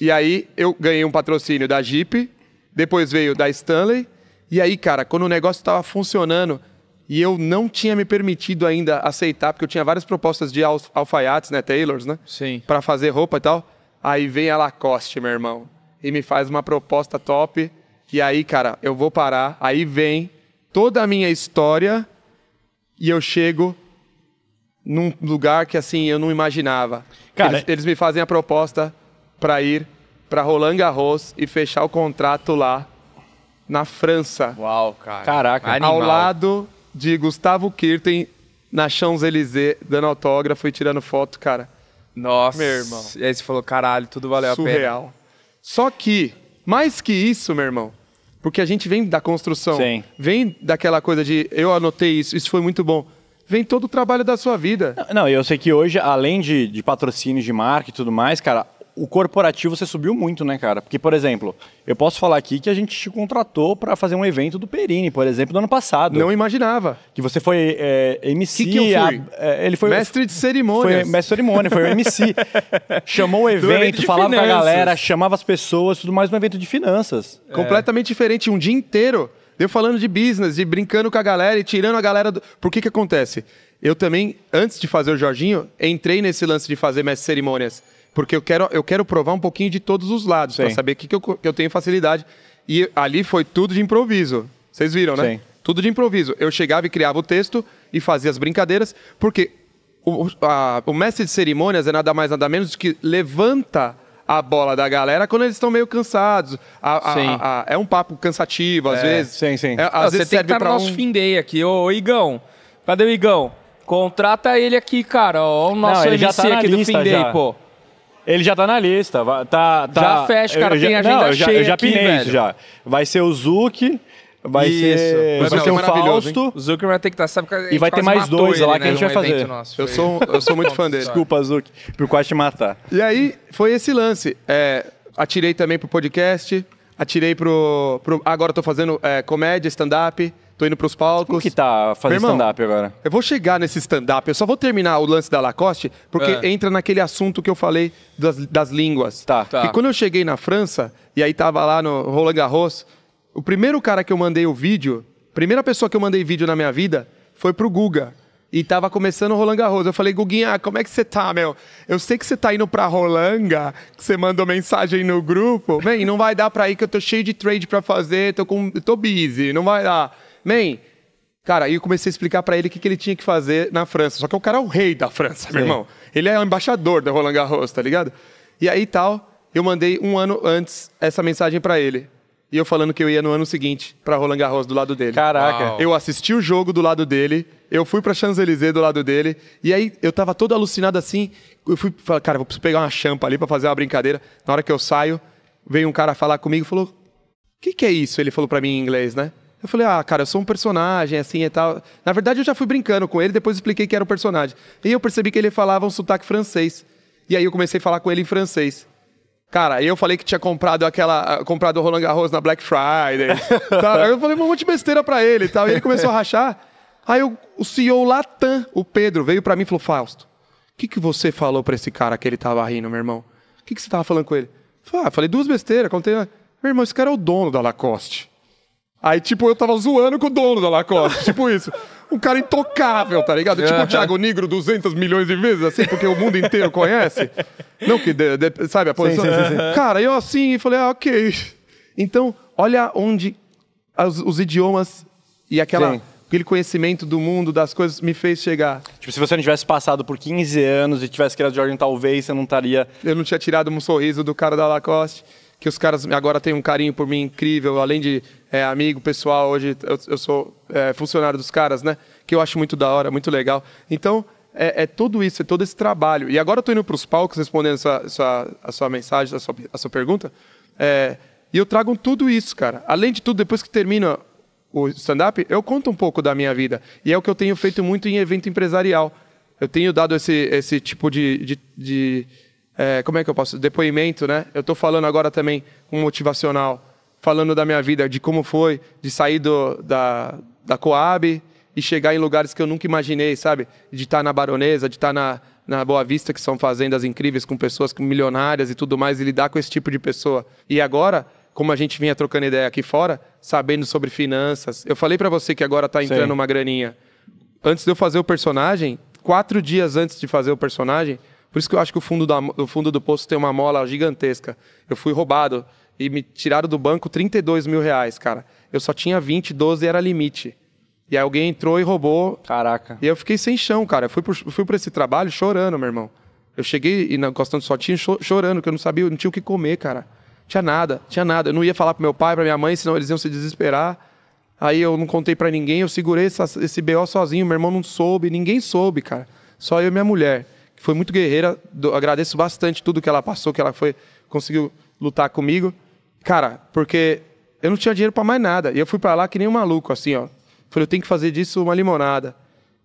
E aí eu ganhei um patrocínio da Jeep, depois veio da Stanley. E aí, cara, quando o negócio estava funcionando e eu não tinha me permitido ainda aceitar, porque eu tinha várias propostas de alfaiates, né, tailors, né? Sim. Para fazer roupa e tal. Aí vem a Lacoste, meu irmão, e me faz uma proposta top. E aí, cara, eu vou parar. Aí vem toda a minha história e eu chego num lugar que assim eu não imaginava. Cara, eles, é eles me fazem a proposta para ir para Roland Garros e fechar o contrato lá na França. Uau, cara. Caraca, Animal. ao lado de Gustavo Kirten na Champs-Élysées, dando autógrafo e tirando foto, cara. Nossa. Meu irmão. E aí você falou, caralho, tudo valeu Surreal. a pena. Só que, mais que isso, meu irmão, porque a gente vem da construção, Sim. vem daquela coisa de eu anotei isso, isso foi muito bom. Vem todo o trabalho da sua vida. Não, eu sei que hoje, além de, de patrocínios de marca e tudo mais, cara, o corporativo você subiu muito, né, cara? Porque, por exemplo, eu posso falar aqui que a gente te contratou para fazer um evento do Perini, por exemplo, no ano passado. Não imaginava. Que você foi é, MC. Que que a, é, ele foi mestre de cerimônia. Foi mestre de cerimônia, foi o MC. (laughs) Chamou o evento, falava finanças. com a galera, chamava as pessoas, tudo mais, um evento de finanças. É. Completamente diferente, um dia inteiro. Deu falando de business, de brincando com a galera e tirando a galera do. Por que que acontece? Eu também, antes de fazer o Jorginho, entrei nesse lance de fazer mestre cerimônias porque eu quero, eu quero provar um pouquinho de todos os lados, para saber o que, que, eu, que eu tenho facilidade. E ali foi tudo de improviso. Vocês viram, né? Sim. Tudo de improviso. Eu chegava e criava o texto e fazia as brincadeiras, porque o, a, o mestre de cerimônias é nada mais, nada menos do que levanta a bola da galera quando eles estão meio cansados. A, a, a, é um papo cansativo, às é, vezes. Sim, sim. É, às Não, vezes você serve tem que estar no nosso um... fim day aqui. Ô, Igão, cadê o Igão? Contrata ele aqui, cara. Ó, o nosso Não, MC tá aqui do fim day, já. pô. Ele já tá na lista. Tá, tá, já fecha, cara. Eu, tem já, agenda não, já, cheia eu já pinei isso já. Vai ser o Zuc. Vai Isso. ser, vai, vai ser é um Fausto. O Zucker vai ter que estar, tá, sabe? E vai ter mais dois ele, lá né, que a né, gente vai fazer. Nosso, eu, sou, eu sou muito fã dele. Desculpa, Zuc, por quase te matar. E aí, foi esse lance. É, atirei também pro podcast, atirei pro. pro agora tô fazendo é, comédia, stand-up tô indo pros palcos. Como que tá fazendo stand-up agora? Eu vou chegar nesse stand-up, eu só vou terminar o lance da Lacoste, porque É. entra naquele assunto que eu falei das, das línguas. Tá. Tá. E quando eu cheguei na França, e aí tava lá no Roland Garros, o primeiro cara que eu mandei o vídeo, primeira pessoa que eu mandei vídeo na minha vida, foi pro Guga. E tava começando o Roland Garros. Eu falei, Guguinha, como é que você tá, meu? Eu sei que você tá indo pra Rolanga, que você mandou mensagem no grupo. vem. não vai dar pra ir, que eu tô cheio de trade pra fazer, tô, com, tô busy, não vai dar man, Cara, aí eu comecei a explicar para ele o que, que ele tinha que fazer na França. Só que o cara é o rei da França, Sim. meu irmão. Ele é o embaixador da Roland Garros, tá ligado? E aí tal, eu mandei um ano antes essa mensagem para ele. E eu falando que eu ia no ano seguinte para Roland Garros do lado dele. Caraca. Uau. Eu assisti o jogo do lado dele, eu fui para Champs-Élysées do lado dele, e aí eu tava todo alucinado assim. Eu fui falar, cara, vou pegar uma champa ali para fazer uma brincadeira. Na hora que eu saio, veio um cara falar comigo e falou: "O que que é isso?" Ele falou para mim em inglês, né? Eu falei, ah, cara, eu sou um personagem, assim e tal. Na verdade, eu já fui brincando com ele, depois expliquei que era um personagem. E eu percebi que ele falava um sotaque francês. E aí eu comecei a falar com ele em francês. Cara, eu falei que tinha comprado aquela. comprado o Roland Garros na Black Friday. (laughs) tá? Eu falei um monte de besteira pra ele e tal. E ele começou a rachar. Aí o CEO Latam, o Pedro, veio pra mim e falou: Fausto, o que, que você falou pra esse cara que ele tava rindo, meu irmão? O que, que você tava falando com ele? falei, ah, falei duas besteiras, contei. Meu irmão, esse cara é o dono da Lacoste. Aí, tipo, eu tava zoando com o dono da Lacoste, (laughs) tipo isso. Um cara intocável, tá ligado? Tipo o Thiago Negro 200 milhões de vezes, assim, porque o mundo inteiro conhece. Não que, de, de, sabe, a posição. Sim, sim, sim, cara, eu assim, falei, ah, ok. Então, olha onde as, os idiomas e aquela aquele conhecimento do mundo, das coisas, me fez chegar. Tipo, se você não tivesse passado por 15 anos e tivesse criado Jordan, talvez você não estaria. Eu não tinha tirado um sorriso do cara da Lacoste, que os caras agora têm um carinho por mim incrível, além de é, amigo pessoal, hoje eu, eu sou é, funcionário dos caras, né? Que eu acho muito da hora, muito legal. Então, é, é tudo isso, é todo esse trabalho. E agora eu tô indo para os palcos respondendo essa, a sua mensagem, a sua, a sua pergunta. É, e eu trago tudo isso, cara. Além de tudo, depois que termina o stand-up, eu conto um pouco da minha vida. E é o que eu tenho feito muito em evento empresarial. Eu tenho dado esse, esse tipo de, de, de é, como é que eu posso? Depoimento, né? Eu estou falando agora também um motivacional falando da minha vida, de como foi, de sair do, da, da Coab e chegar em lugares que eu nunca imaginei, sabe? De estar tá na Baronesa, de estar tá na, na Boa Vista, que são fazendas incríveis, com pessoas milionárias e tudo mais, e lidar com esse tipo de pessoa. E agora, como a gente vinha trocando ideia aqui fora, sabendo sobre finanças. Eu falei para você que agora tá entrando Sim. uma graninha. Antes de eu fazer o personagem, quatro dias antes de fazer o personagem, por isso que eu acho que o fundo, da, o fundo do poço tem uma mola gigantesca. Eu fui roubado e me tiraram do banco 32 mil reais, cara. Eu só tinha 20, 12 era limite. E aí alguém entrou e roubou. Caraca. E eu fiquei sem chão, cara. Eu fui, para fui pra esse trabalho chorando, meu irmão. Eu cheguei e na Costão do Sotinho chorando, que eu não sabia, não tinha o que comer, cara. Tinha nada, tinha nada. Eu não ia falar pro meu pai, pra minha mãe, senão eles iam se desesperar. Aí eu não contei para ninguém, eu segurei essa, esse BO sozinho, meu irmão não soube, ninguém soube, cara. Só eu e minha mulher, que foi muito guerreira. Do, agradeço bastante tudo que ela passou, que ela foi conseguiu lutar comigo. Cara, porque eu não tinha dinheiro para mais nada. E eu fui para lá que nem um maluco, assim, ó. Falei, eu tenho que fazer disso uma limonada.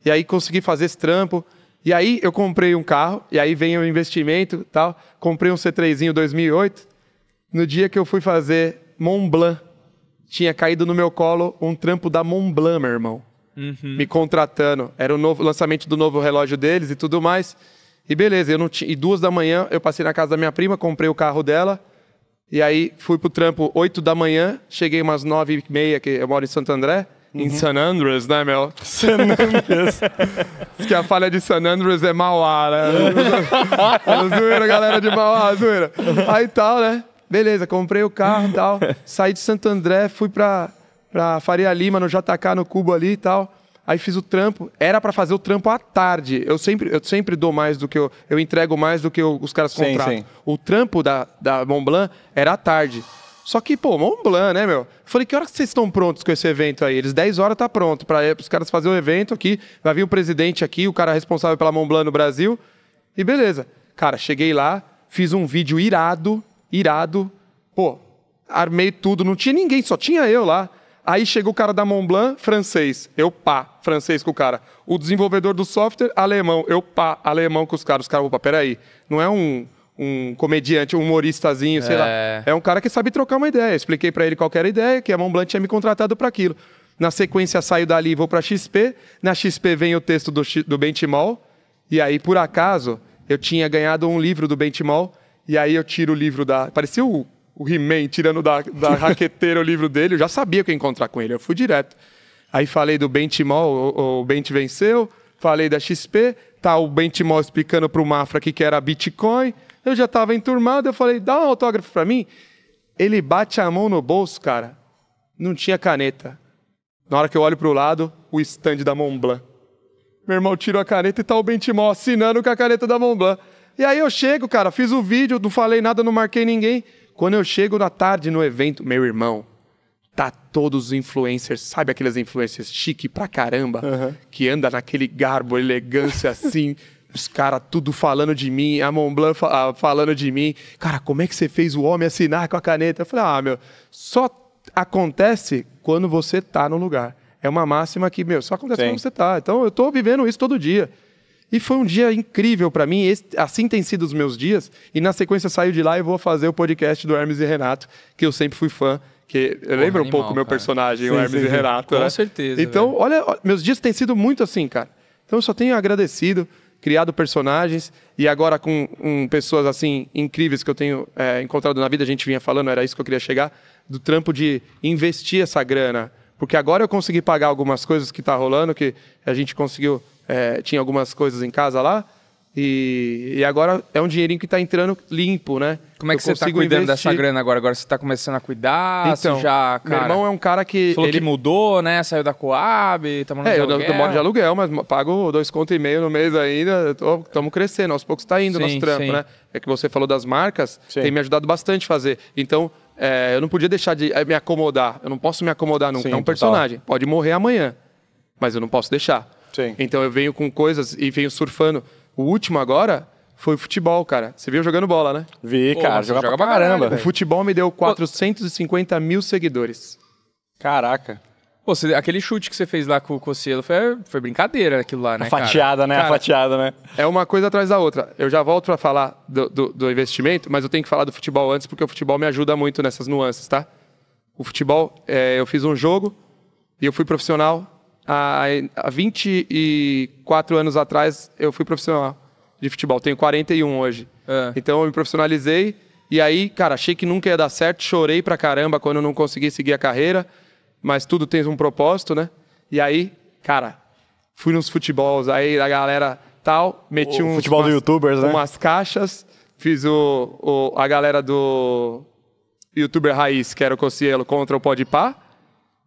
E aí consegui fazer esse trampo. E aí eu comprei um carro, e aí vem o investimento tal. Comprei um C3zinho 2008. No dia que eu fui fazer Mont Blanc, tinha caído no meu colo um trampo da Mont Blanc, meu irmão. Uhum. Me contratando. Era o novo lançamento do novo relógio deles e tudo mais. E beleza, eu não tinha, e duas da manhã eu passei na casa da minha prima, comprei o carro dela. E aí fui pro trampo 8 da manhã, cheguei umas 9 e meia, que eu moro em Santo André. Uhum. Em San Andres, né, meu? (laughs) San Andres. Diz que a falha de San Andres é Mauá, né? (laughs) É zoeira, galera de Mauá, zoeira. Aí tal, né? Beleza, comprei o carro e tal. Saí de Santo André, fui pra, pra Faria Lima, no JK, no Cubo ali e tal. Aí fiz o trampo. Era para fazer o trampo à tarde. Eu sempre, eu sempre dou mais do que eu. Eu entrego mais do que eu, os caras sim, contratam. Sim. O trampo da, da Mont Blanc era à tarde. Só que, pô, Mont Blanc, né, meu? Falei, que hora que vocês estão prontos com esse evento aí? Eles 10 horas tá pronto para os caras fazer o evento aqui. Vai vir o presidente aqui, o cara responsável pela Mont Blanc no Brasil. E beleza. Cara, cheguei lá, fiz um vídeo irado, irado. Pô, armei tudo, não tinha ninguém, só tinha eu lá. Aí chega o cara da Montblanc, francês. Eu pá, francês com o cara. O desenvolvedor do software, alemão. Eu pá, alemão com os caras. Os caras, opa, peraí. Não é um, um comediante, um humoristazinho, sei é. lá. É um cara que sabe trocar uma ideia. expliquei para ele qualquer ideia, que a Montblanc tinha me contratado para aquilo. Na sequência, saio dali e vou para XP. Na XP vem o texto do, do Bentimol. E aí, por acaso, eu tinha ganhado um livro do Bentimol. E aí eu tiro o livro da. Parecia o o He-Man tirando da, da (laughs) raqueteira o livro dele, eu já sabia o que encontrar com ele, eu fui direto. Aí falei do Bentimol, o, o Bent venceu, falei da XP, tá o Bentimol explicando pro Mafra que, que era Bitcoin, eu já estava enturmado, eu falei, dá um autógrafo pra mim. Ele bate a mão no bolso, cara, não tinha caneta. Na hora que eu olho pro lado, o stand da Montblanc. Meu irmão tirou a caneta e tá o Bentimol assinando com a caneta da Montblanc. E aí eu chego, cara, fiz o vídeo, não falei nada, não marquei ninguém. Quando eu chego na tarde no evento, meu irmão, tá todos os influencers, sabe aqueles influencers chique pra caramba, uhum. que anda naquele garbo, elegância assim, (laughs) os caras tudo falando de mim, a Montblanc fa ah, falando de mim. Cara, como é que você fez o homem assinar com a caneta? Eu falei, ah, meu, só acontece quando você tá no lugar. É uma máxima que, meu, só acontece Sim. quando você tá. Então eu tô vivendo isso todo dia. E foi um dia incrível para mim, esse, assim tem sido os meus dias. E na sequência saio de lá e vou fazer o podcast do Hermes e Renato, que eu sempre fui fã. Que lembra um pouco o meu personagem, sim, o Hermes sim, e Renato. Com né? certeza. Então, olha, olha, meus dias têm sido muito assim, cara. Então eu só tenho agradecido, criado personagens e agora com um, pessoas assim incríveis que eu tenho é, encontrado na vida. A gente vinha falando, era isso que eu queria chegar, do trampo de investir essa grana. Porque agora eu consegui pagar algumas coisas que tá rolando, que a gente conseguiu é, tinha algumas coisas em casa lá. E, e agora é um dinheirinho que está entrando limpo, né? Como é que eu você está cuidando investir. dessa grana agora? Agora você está começando a cuidar? Então, já, cara, meu irmão é um cara que... Falou ele... que mudou, né? Saiu da Coab, tá morando é, de aluguel. Eu, eu moro de aluguel, mas pago dois conto e meio no mês ainda. Estamos crescendo, aos poucos está indo sim, nosso trampo, sim. né? É que você falou das marcas, sim. tem me ajudado bastante a fazer. Então, é, eu não podia deixar de é, me acomodar. Eu não posso me acomodar nunca. Sim, é um personagem. Total. Pode morrer amanhã, mas eu não posso deixar. Sim. Então eu venho com coisas e venho surfando. O último agora foi o futebol, cara. Você viu jogando bola, né? Vi, Pô, cara. Joga, joga pra caramba. caramba. o futebol me deu 450 Pô. mil seguidores. Caraca. Pô, você, aquele chute que você fez lá com o Cossielo foi, foi brincadeira aquilo lá, né? A fatiada, né? cara? né? Cara, a fatiada, né? É uma coisa atrás da outra. Eu já volto para falar do, do, do investimento, mas eu tenho que falar do futebol antes, porque o futebol me ajuda muito nessas nuances, tá? O futebol, é, eu fiz um jogo e eu fui profissional há, há 24 anos atrás eu fui profissional de futebol. Tenho 41 hoje. É. Então eu me profissionalizei e aí, cara, achei que nunca ia dar certo. Chorei pra caramba quando eu não consegui seguir a carreira. Mas tudo tem um propósito, né? E aí, cara, fui nos futebols. Aí a galera tal, meti futebol umas, do YouTubers, né? caixas. Fiz o, o, a galera do youtuber raiz, que era o Cossielo, contra o Podpah.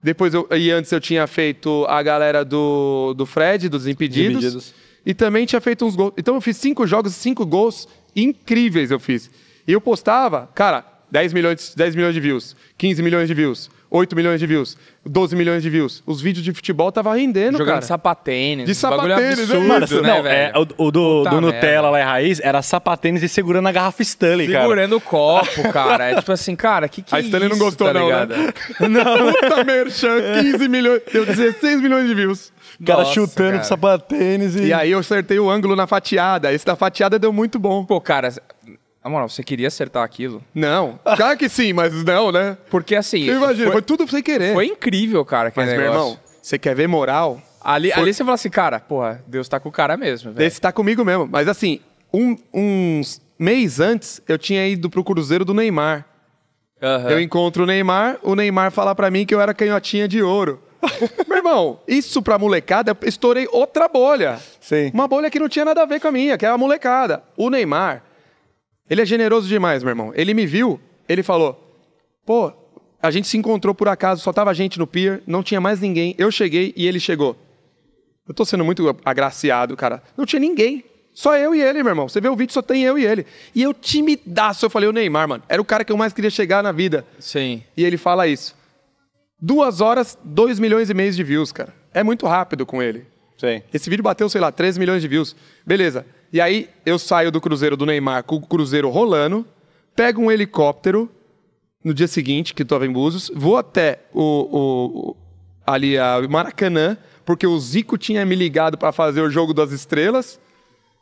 Depois eu, e antes eu tinha feito a galera do, do Fred, dos Impedidos. Impedidos. E também tinha feito uns gols. Então eu fiz cinco jogos, cinco gols incríveis eu fiz. E eu postava, cara, 10 milhões, 10 milhões de views, 15 milhões de views. 8 milhões de views, 12 milhões de views. Os vídeos de futebol tava rendendo, Jogando cara. Jogando sapatênis. De sapatênis, é né, não, velho? É, o, o do, do Nutella lá é raiz era sapatênis e segurando a garrafa Stanley, segurando cara. Segurando o copo, cara. É tipo assim, cara, que que A é Stanley não gostou tá não, né? ligado? né? (laughs) Não. Puta merchan, 15 milhões, deu 16 milhões de views. O cara Nossa, chutando cara. com sapatênis e... E aí eu acertei o ângulo na fatiada. Esse da fatiada deu muito bom. Pô, cara, Amor, você queria acertar aquilo? Não. (laughs) Claro que sim, mas não, né? Porque assim. Eu imagina, foi, foi tudo sem querer. Foi incrível, cara. Mas, negócio. meu irmão, você quer ver moral? Ali, foi... ali você fala assim, cara, porra, Deus tá com o cara mesmo. Deus tá comigo mesmo. Mas assim, um, uns mês antes, eu tinha ido pro Cruzeiro do Neymar. Uhum. Eu encontro o Neymar, o Neymar fala para mim que eu era canhotinha de ouro. (laughs) Meu irmão, isso pra molecada, eu estourei outra bolha. Sim. Uma bolha que não tinha nada a ver com a minha, que era é a molecada. O Neymar ele é generoso demais, meu irmão. Ele me viu, ele falou: pô, a gente se encontrou por acaso, só tava gente no pier, não tinha mais ninguém. Eu cheguei e ele chegou. Eu tô sendo muito agraciado, cara. Não tinha ninguém. Só eu e ele, meu irmão. Você vê o vídeo, só tem eu e ele. E eu timidaço. Eu falei, o Neymar, mano, era o cara que eu mais queria chegar na vida. Sim. E ele fala isso. Duas horas, dois milhões e meio de views, cara. É muito rápido com ele. Sim. Esse vídeo bateu, sei lá, três milhões de views. Beleza. E aí eu saio do Cruzeiro do Neymar com o Cruzeiro rolando, pego um helicóptero no dia seguinte, que estava em Búzios, vou até o, o ali a Maracanã, porque o Zico tinha me ligado para fazer o jogo das estrelas.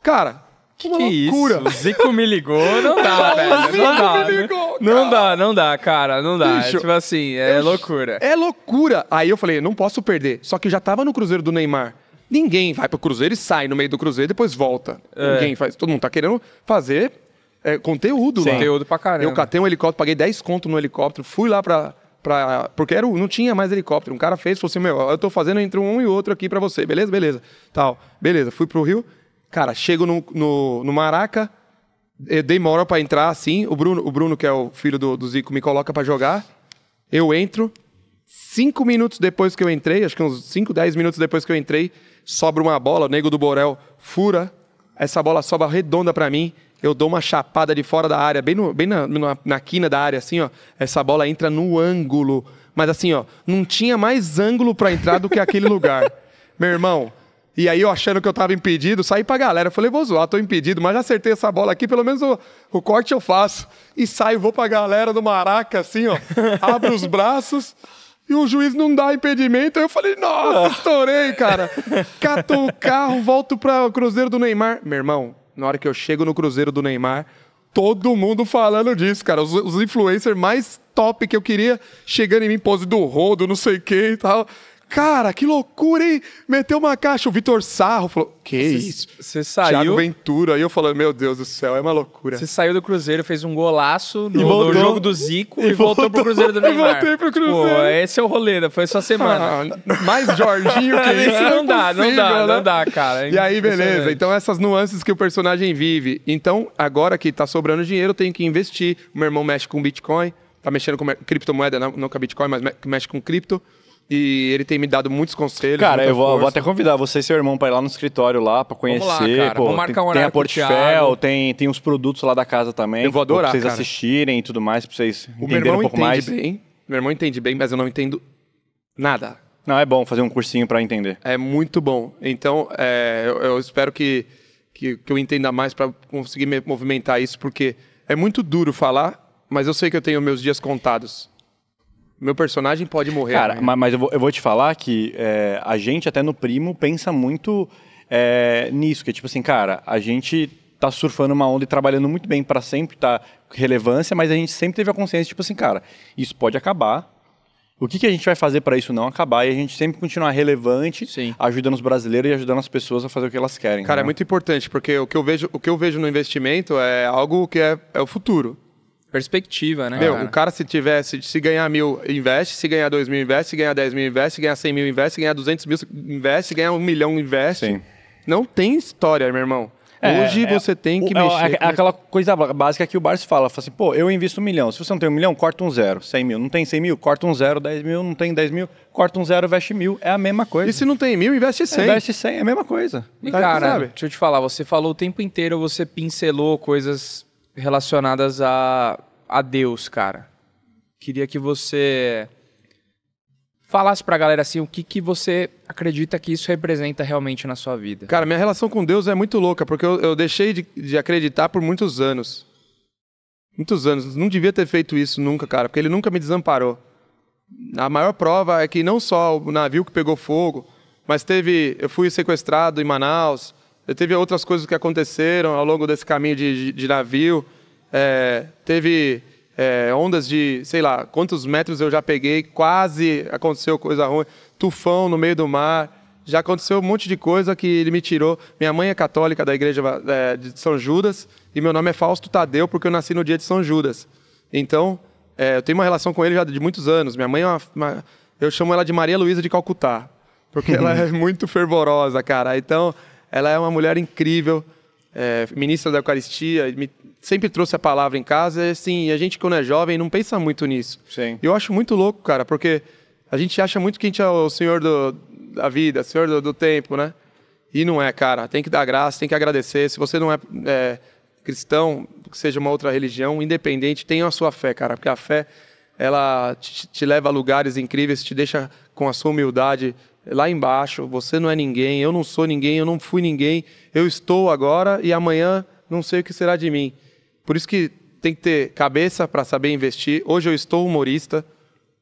Cara, que, que loucura. isso? O Zico me ligou, não dá, (laughs) velho. Não dá, né? ligou, não dá, não dá, cara, não dá. Bicho, tipo assim, é eu, loucura. É loucura. Aí eu falei, não posso perder. Só que já tava no Cruzeiro do Neymar. Ninguém vai pro Cruzeiro e sai no meio do Cruzeiro e depois volta. É. Ninguém faz. Todo mundo tá querendo fazer é, conteúdo Sim. lá. Conteúdo pra caramba. Eu catei um helicóptero, paguei 10 conto no helicóptero, fui lá pra. pra porque era, não tinha mais helicóptero. Um cara fez, falou assim: meu, eu tô fazendo entre um e outro aqui pra você, beleza? Beleza. Tal. Beleza, fui pro Rio. Cara, chego no, no, no Maraca, eu é, demora pra entrar assim. O Bruno, o Bruno, que é o filho do, do Zico, me coloca pra jogar. Eu entro. Cinco minutos depois que eu entrei, acho que uns 5, 10 minutos depois que eu entrei, sobra uma bola, o nego do Borel fura, essa bola sobra redonda para mim, eu dou uma chapada de fora da área, bem, no, bem na, na, na quina da área, assim, ó. Essa bola entra no ângulo. Mas assim, ó, não tinha mais ângulo para entrar do que aquele lugar. (laughs) Meu irmão, e aí eu achando que eu tava impedido, saí pra galera. Falei, vou zoar, tô impedido, mas já acertei essa bola aqui, pelo menos o, o, corte eu faço. E saio, vou pra galera do Maraca, assim, ó. (laughs) Abro os braços e o juiz não dá impedimento. Aí eu falei, nossa, ah. estourei, cara. Cato o carro, volto para o Cruzeiro do Neymar. Meu irmão, na hora que eu chego no Cruzeiro do Neymar, todo mundo falando disso, cara. Os, os influencers mais top que eu queria chegando em mim, pose do rodo, não sei o que e tal. Cara, que loucura, hein? Meteu uma caixa. O Vitor Sarro falou: Que cê, isso? Você saiu. Thiago Ventura. Aí eu falei: Meu Deus do céu, é uma loucura. Você saiu do Cruzeiro, fez um golaço no, voltou, no jogo do Zico e, e voltou, voltou pro Cruzeiro do (laughs) Neymar. voltei pro Cruzeiro. Pô, esse é o rolê, foi sua semana. Ah, mais Jorginho que (laughs) isso. Não, é não, dá, possível, não dá, né? não dá, cara. É e aí, beleza. Então, essas nuances que o personagem vive. Então, agora que tá sobrando dinheiro, eu tenho que investir. Meu irmão mexe com Bitcoin, tá mexendo com criptomoeda, não, com Bitcoin, mas mexe com cripto. E ele tem me dado muitos conselhos. Cara, eu vou, vou, até convidar você e seu irmão para ir lá no escritório lá para conhecer. Vamos lá, cara. Pô, Vamos marcar um horário tem a Portfell, tem, tem uns produtos lá da casa também. Eu vou adorar. Pra vocês cara. assistirem e tudo mais, para vocês entenderem um pouco mais. Bem, meu irmão entende bem, mas eu não entendo nada. Não, é bom fazer um cursinho para entender. É muito bom. Então, é, eu, eu, espero que, que, que eu entenda mais para conseguir movimentar isso, porque é muito duro falar, mas eu sei que eu tenho meus dias contados meu personagem pode morrer. Cara, mas eu vou, eu vou, te falar que é, a gente, até no primo, pensa muito é, nisso. Que é tipo assim, cara, a gente tá surfando uma onda e trabalhando muito bem para sempre tá relevância, mas a gente sempre teve a consciência, tipo assim, cara, isso pode acabar. O que, que a gente vai fazer para isso não acabar e a gente sempre continuar relevante, Sim. ajudando os brasileiros e ajudando as pessoas a fazer o que elas querem. Cara, é né? é muito importante, porque o que eu vejo, o que eu vejo no investimento é algo que é, é o futuro. Perspectiva, né? Meu, cara? o cara se tivesse, se ganhar mil, investe, se ganhar dois mil, investe, se ganhar dez mil, investe, se ganhar cem mil, investe, se ganhar duzentos mil, investe, se ganhar um milhão, investe. Sim. Não tem história, meu irmão. É, Hoje é, você tem que é o, mexer. É, aquela coisa básica que o Barça fala, fala assim, pô, eu invisto um milhão. Se você não tem um milhão, corta um zero. cem mil. Não tem cem mil? Corta um zero. dez mil. Não tem dez mil? Corta um zero, investe mil. É a mesma coisa. E se não tem mil, investe cem. investe cem é a mesma coisa. E, tá, cara, sabe? deixa eu te falar, você falou o tempo inteiro, você pincelou coisas relacionadas a, a Deus, cara. Queria que você falasse pra galera assim o que, que você acredita que isso representa realmente na sua vida. Cara, minha relação com Deus é muito louca, porque eu, eu deixei de, de acreditar por muitos anos. Muitos anos. Não devia ter feito isso nunca, cara, porque ele nunca me desamparou. A maior prova é que não só o navio que pegou fogo, mas teve. Eu fui sequestrado em Manaus, teve outras coisas que aconteceram ao longo desse caminho de, de, de navio. É, teve é, ondas de, sei lá, quantos metros eu já peguei, quase aconteceu coisa ruim, tufão no meio do mar. Já aconteceu um monte de coisa que ele me tirou. Minha mãe é católica da igreja é, de São Judas e meu nome é Fausto Tadeu porque eu nasci no dia de São Judas. Então, é, eu tenho uma relação com ele já de muitos anos. Minha mãe é uma, uma eu chamo ela de Maria Luísa de Calcutá, porque ela é (laughs) muito fervorosa, cara. Então, ela é uma mulher incrível, é, ministra da Eucaristia, me, sempre trouxe a palavra em casa. E, assim, a gente, quando é jovem, não pensa muito nisso. Sim. Eu acho muito louco, cara, porque a gente acha muito que a gente é o senhor do, da vida, senhor do, do, tempo, né? E não é, cara. Tem que dar graça, tem que agradecer. Se você não é, é cristão, que seja uma outra religião, independente, tenha a sua fé, cara, porque a fé ela te, te, leva a lugares incríveis, te deixa com a sua humildade lá embaixo, você não é ninguém, eu não sou ninguém, eu não fui ninguém, eu estou agora e amanhã não sei o que será de mim. Por isso que tem que ter cabeça para saber investir. Hoje eu estou humorista,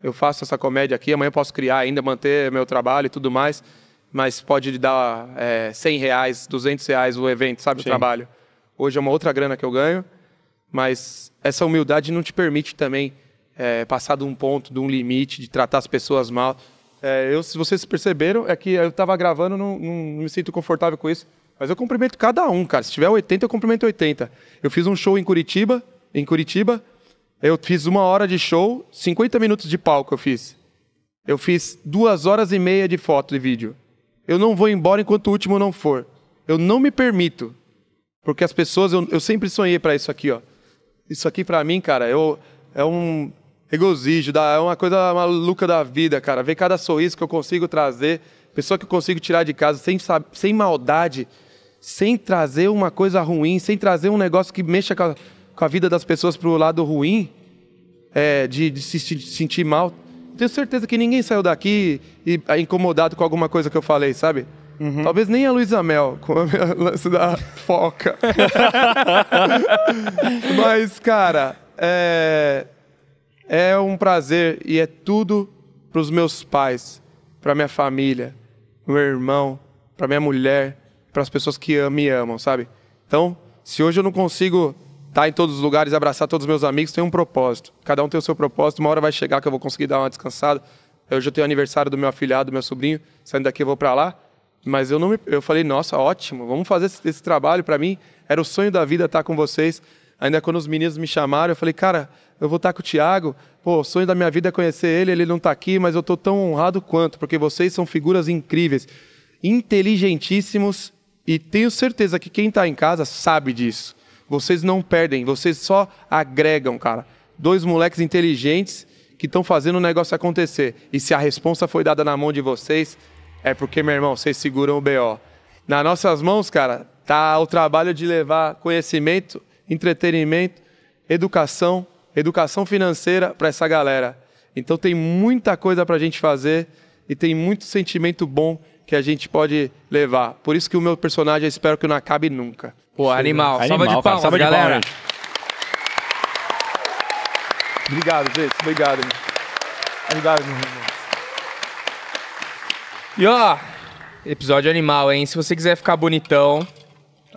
eu faço essa comédia aqui, amanhã posso criar ainda, manter meu trabalho e tudo mais, mas pode dar é, 100 reais, 200 reais o evento, sabe, Sim. o trabalho. Hoje é uma outra grana que eu ganho, mas essa humildade não te permite também é, passar de um ponto, de um limite, de tratar as pessoas mal. É, eu, se vocês perceberam, é que eu estava gravando, não, não, não, me sinto confortável com isso. Mas eu cumprimento cada um, cara. Se tiver 80, eu cumprimento 80. Eu fiz um show em Curitiba, em Curitiba. Eu fiz uma hora de show, 50 minutos de palco eu fiz. Eu fiz duas horas e meia de foto e vídeo. Eu não vou embora enquanto o último não for. Eu não me permito. Porque as pessoas, eu, eu sempre sonhei para isso aqui, ó. Isso aqui para mim, cara, eu, é um, regozijo, dá, é uma coisa maluca da vida, cara. Ver cada sorriso que eu consigo trazer, pessoa que eu consigo tirar de casa sem, sem maldade, sem trazer uma coisa ruim, sem trazer um negócio que mexa com a, com a vida das pessoas pro lado ruim, é, de, de, se, de sentir mal. Tenho certeza que ninguém saiu daqui e, é incomodado com alguma coisa que eu falei, sabe? Uhum. Talvez nem a Luísa Mel, (laughs) com o lance da foca. (laughs) Mas, cara, é, é um prazer e é tudo para os meus pais, para minha família, meu irmão, para minha mulher, para as pessoas que me amam, sabe? Então, se hoje eu não consigo estar tá em todos os lugares, abraçar todos os meus amigos, tem um propósito. Cada um tem o seu propósito. Uma hora vai chegar que eu vou conseguir dar uma descansada. Hoje eu tenho aniversário do meu afilhado, do meu sobrinho. Saindo daqui eu vou para lá. Mas eu não me... eu falei, nossa, ótimo, vamos fazer esse, esse trabalho para mim. Era o sonho da vida estar tá com vocês. Ainda quando os meninos me chamaram, eu falei, cara, eu vou estar com o Thiago, Pô, o sonho da minha vida é conhecer ele, ele não está aqui, mas eu estou tão honrado quanto, porque vocês são figuras incríveis, inteligentíssimos, e tenho certeza que quem está em casa sabe disso. Vocês não perdem, vocês só agregam, cara. Dois moleques inteligentes que estão fazendo o negócio acontecer. E se a responsa foi dada na mão de vocês, é porque, meu irmão, vocês seguram o BO. Nas nossas mãos, cara, tá o trabalho de levar conhecimento, entretenimento, educação educação financeira para essa galera. Então tem muita coisa para a gente fazer e tem muito sentimento bom que a gente pode levar. Por isso que o meu personagem eu espero que não acabe nunca. Pô, animal. animal salva de palmas, salva galera. De Obrigado, gente. Obrigado. Obrigado, meu irmão. E ó, episódio animal, hein? Se você quiser ficar bonitão,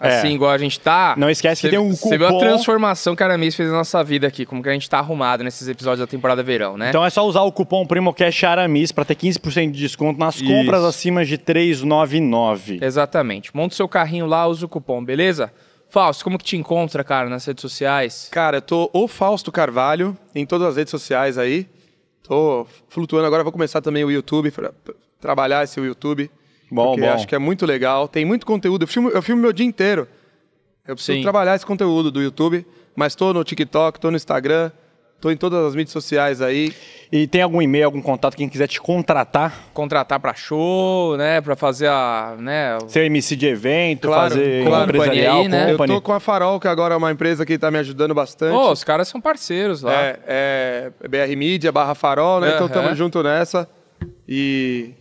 é. assim, é. igual a gente tá. Não esquece cê, que tem um cupom. Você viu a transformação que a Aramis fez na nossa vida aqui, como que a gente tá arrumado nesses episódios da temporada verão, né? Então é só usar o cupom PrimoCash Aramis para ter 15% de desconto nas Isso. compras acima de 399. Exatamente. Monta o seu carrinho lá, usa o cupom, beleza? Fausto, como que te encontra, cara, nas redes sociais? Cara, eu tô o Fausto Carvalho em todas as redes sociais aí. Tô flutuando agora, vou começar também o YouTube, trabalhar esse YouTube. Bom, porque bom. acho que é muito legal. Tem muito conteúdo. Eu filmo, eu filmo meu dia inteiro. Eu preciso Sim. trabalhar esse conteúdo do YouTube, mas estou no TikTok, estou no Instagram, estou em todas as mídias sociais aí. E tem algum e-mail, algum contato quem quiser te contratar? Contratar para show, né, para fazer a, né, ser MC de evento, claro, fazer claro, empresarial, aí, né? Company. Eu tô com a Farol, que agora é uma empresa que está me ajudando bastante. Oh, os caras são parceiros lá. É, é BR Mídia, barra Farol, né? Uhum. Então estamos junto nessa. E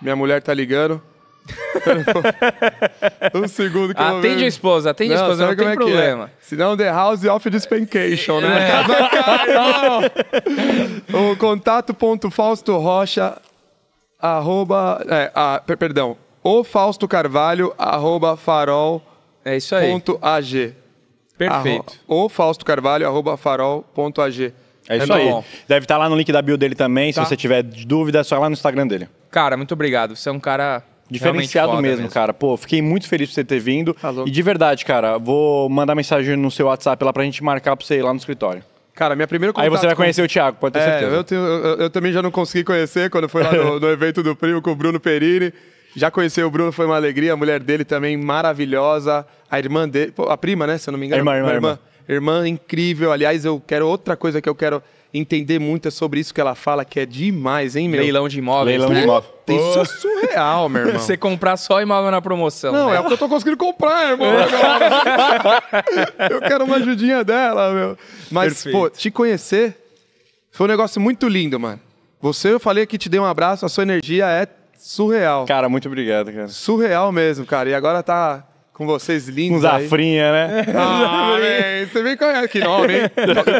minha mulher tá ligando. (laughs) um segundo que Atende eu Atende a esposa, atende não, a esposa, não tem é, é problema. É? Se não, The House of Dispencation, né? É. Casa cai, o contato.faustorocha, rocha arroba, é, ah, perdão, o Fausto Carvalho arroba farol é isso aí. Ponto AG. Perfeito. Arro, o Fausto Carvalho arroba farol ponto AG. É, é isso aí. Bom. Deve estar tá lá no link da bio dele também. Tá. Se você tiver dúvida, é só lá no Instagram dele. Cara, muito obrigado. Você é um cara. Diferenciado mesmo, mesmo, cara. Pô, fiquei muito feliz por você ter vindo. Tá e de verdade, cara, vou mandar mensagem no seu WhatsApp lá pra gente marcar pra você ir lá no escritório. Cara, minha primeira Aí você vai conhecer com... o Thiago, pode ter é, certeza. Eu, tenho, eu, eu, também já não consegui conhecer quando foi lá no, (laughs) no evento do Primo com o Bruno Perini. Já conheci o Bruno, foi uma alegria. A mulher dele também maravilhosa. A irmã dele, a prima, né? Se eu não me engano. A irmã, irmã. irmã. irmã irmã incrível. Aliás, eu quero outra coisa que eu quero entender muito é sobre isso que ela fala, que é demais, hein, meu? Leilão de imóveis. Leilão né? de imóveis. Isso é surreal, meu (laughs) irmão. Você comprar só imóvel na promoção. Não, né? é o que eu tô conseguindo comprar, irmão. É. (laughs) eu quero uma ajudinha dela, meu. Mas, Perfeito. pô, te conhecer foi um negócio muito lindo, mano. Você, eu falei que te dei um abraço, a sua energia é surreal. Cara, muito obrigado, cara. Surreal mesmo, cara. E agora tá com vocês lindos. Com zafrinha, né? (laughs) Ah, você vem com aqui, nome, hein?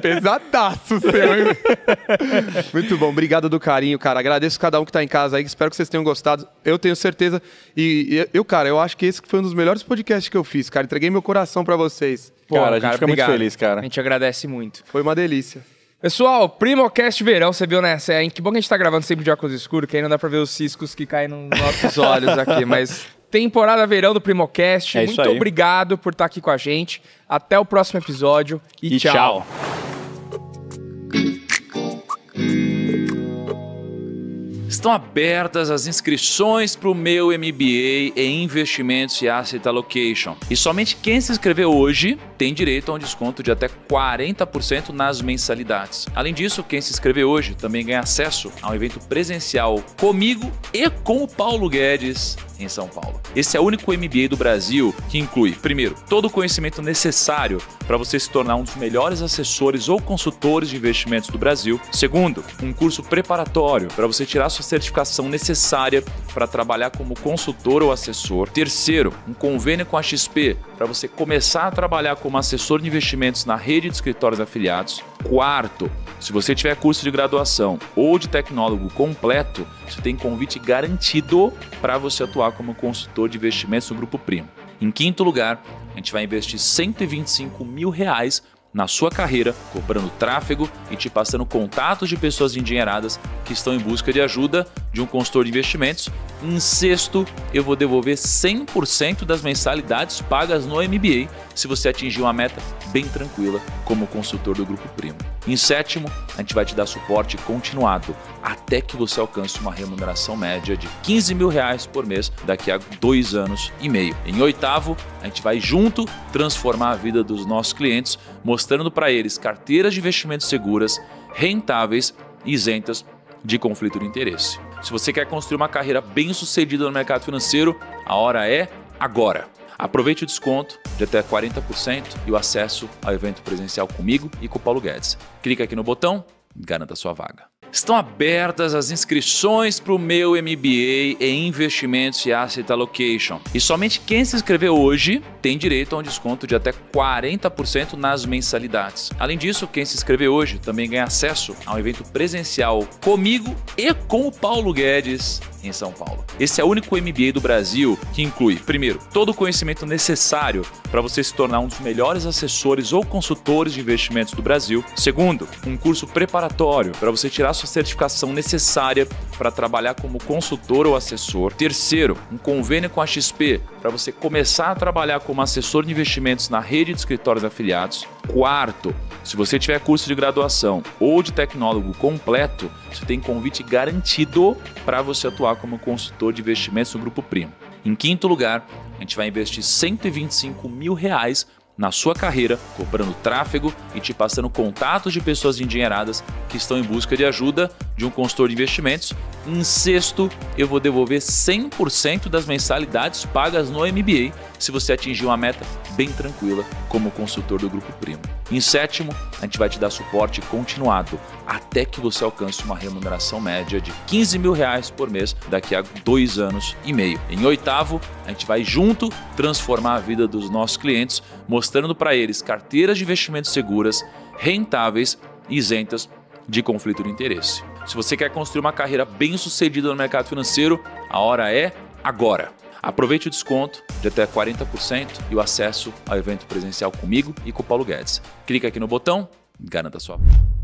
Pesadaço seu, hein? (laughs) Muito bom, obrigado do carinho, cara. Agradeço cada um que tá em casa aí. Espero que vocês tenham gostado. Eu tenho certeza. E eu, cara, eu acho que esse foi um dos melhores podcasts que eu fiz, cara. Entreguei meu coração para vocês. Pô, cara, a gente cara, fica obrigado. muito feliz, cara. A gente agradece muito. Foi uma delícia. Pessoal, Primocast Verão, você viu nessa? Né? Que bom que a gente tá gravando sempre de óculos escuros, que aí não dá pra ver os ciscos que caem nos nossos (laughs) olhos aqui, mas Temporada Verão do Primocast. É Muito obrigado por estar aqui com a gente. Até o próximo episódio e, e tchau. tchau. Estão abertas as inscrições para o meu MBA em investimentos e asset allocation. E somente quem se inscrever hoje tem direito a um desconto de até 40% nas mensalidades. Além disso, quem se inscrever hoje também ganha acesso a um evento presencial comigo e com o Paulo Guedes em São Paulo. Esse é o único MBA do Brasil que inclui, primeiro, todo o conhecimento necessário para você se tornar um dos melhores assessores ou consultores de investimentos do Brasil. Segundo, um curso preparatório para você tirar sua certificação necessária para trabalhar como consultor ou assessor. Terceiro, um convênio com a XP para você começar a trabalhar como assessor de investimentos na rede de escritórios afiliados. Quarto, se você tiver curso de graduação ou de tecnólogo completo, você tem convite garantido para você atuar como consultor de investimentos do Grupo Primo. Em quinto lugar, a gente vai investir 125 mil reais na sua carreira, cobrando tráfego e te passando contatos de pessoas endinheiradas que estão em busca de ajuda de um consultor de investimentos. Em sexto, eu vou devolver 100% das mensalidades pagas no MBA se você atingir uma meta bem tranquila como consultor do Grupo Primo. Em sétimo, a gente vai te dar suporte continuado até que você alcance uma remuneração média de 15 mil reais por mês daqui a dois anos e meio. Em oitavo, a gente vai junto transformar a vida dos nossos clientes, mostrando para eles carteiras de investimentos seguras, rentáveis, e isentas de conflito de interesse. Se você quer construir uma carreira bem sucedida no mercado financeiro, a hora é agora. Aproveite o desconto de até 40% e o acesso ao evento presencial comigo e com o Paulo Guedes. Clica aqui no botão, garanta sua vaga. Estão abertas as inscrições para o meu MBA em investimentos e asset allocation. E somente quem se inscrever hoje tem direito a um desconto de até 40% nas mensalidades. Além disso, quem se inscrever hoje também ganha acesso a um evento presencial comigo e com o Paulo Guedes em São Paulo. Esse é o único MBA do Brasil que inclui, primeiro, todo o conhecimento necessário para você se tornar um dos melhores assessores ou consultores de investimentos do Brasil. Segundo, um curso preparatório para você tirar sua certificação necessária para trabalhar como consultor ou assessor. Terceiro, um convênio com a XP para você começar a trabalhar como assessor de investimentos na rede de escritórios afiliados. Quarto, se você tiver curso de graduação ou de tecnólogo completo, você tem convite garantido para você atuar como consultor de investimentos no Grupo Primo. Em quinto lugar, a gente vai investir 125 mil reais na sua carreira, comprando tráfego e te passando contatos de pessoas endinheiradas que estão em busca de ajuda de um consultor de investimentos. Em sexto, eu vou devolver 100% das mensalidades pagas no MBA se você atingir uma meta bem tranquila como consultor do Grupo Primo. Em sétimo, a gente vai te dar suporte continuado até que você alcance uma remuneração média de 15 mil reais por mês daqui a dois anos e meio. Em oitavo, a gente vai junto transformar a vida dos nossos clientes, mostrando para eles carteiras de investimentos seguras, rentáveis, e isentas de conflito de interesse. Se você quer construir uma carreira bem sucedida no mercado financeiro, a hora é agora. Aproveite o desconto de até 40% e o acesso ao evento presencial comigo e com o Paulo Guedes. Clica aqui no botão, garanta sua.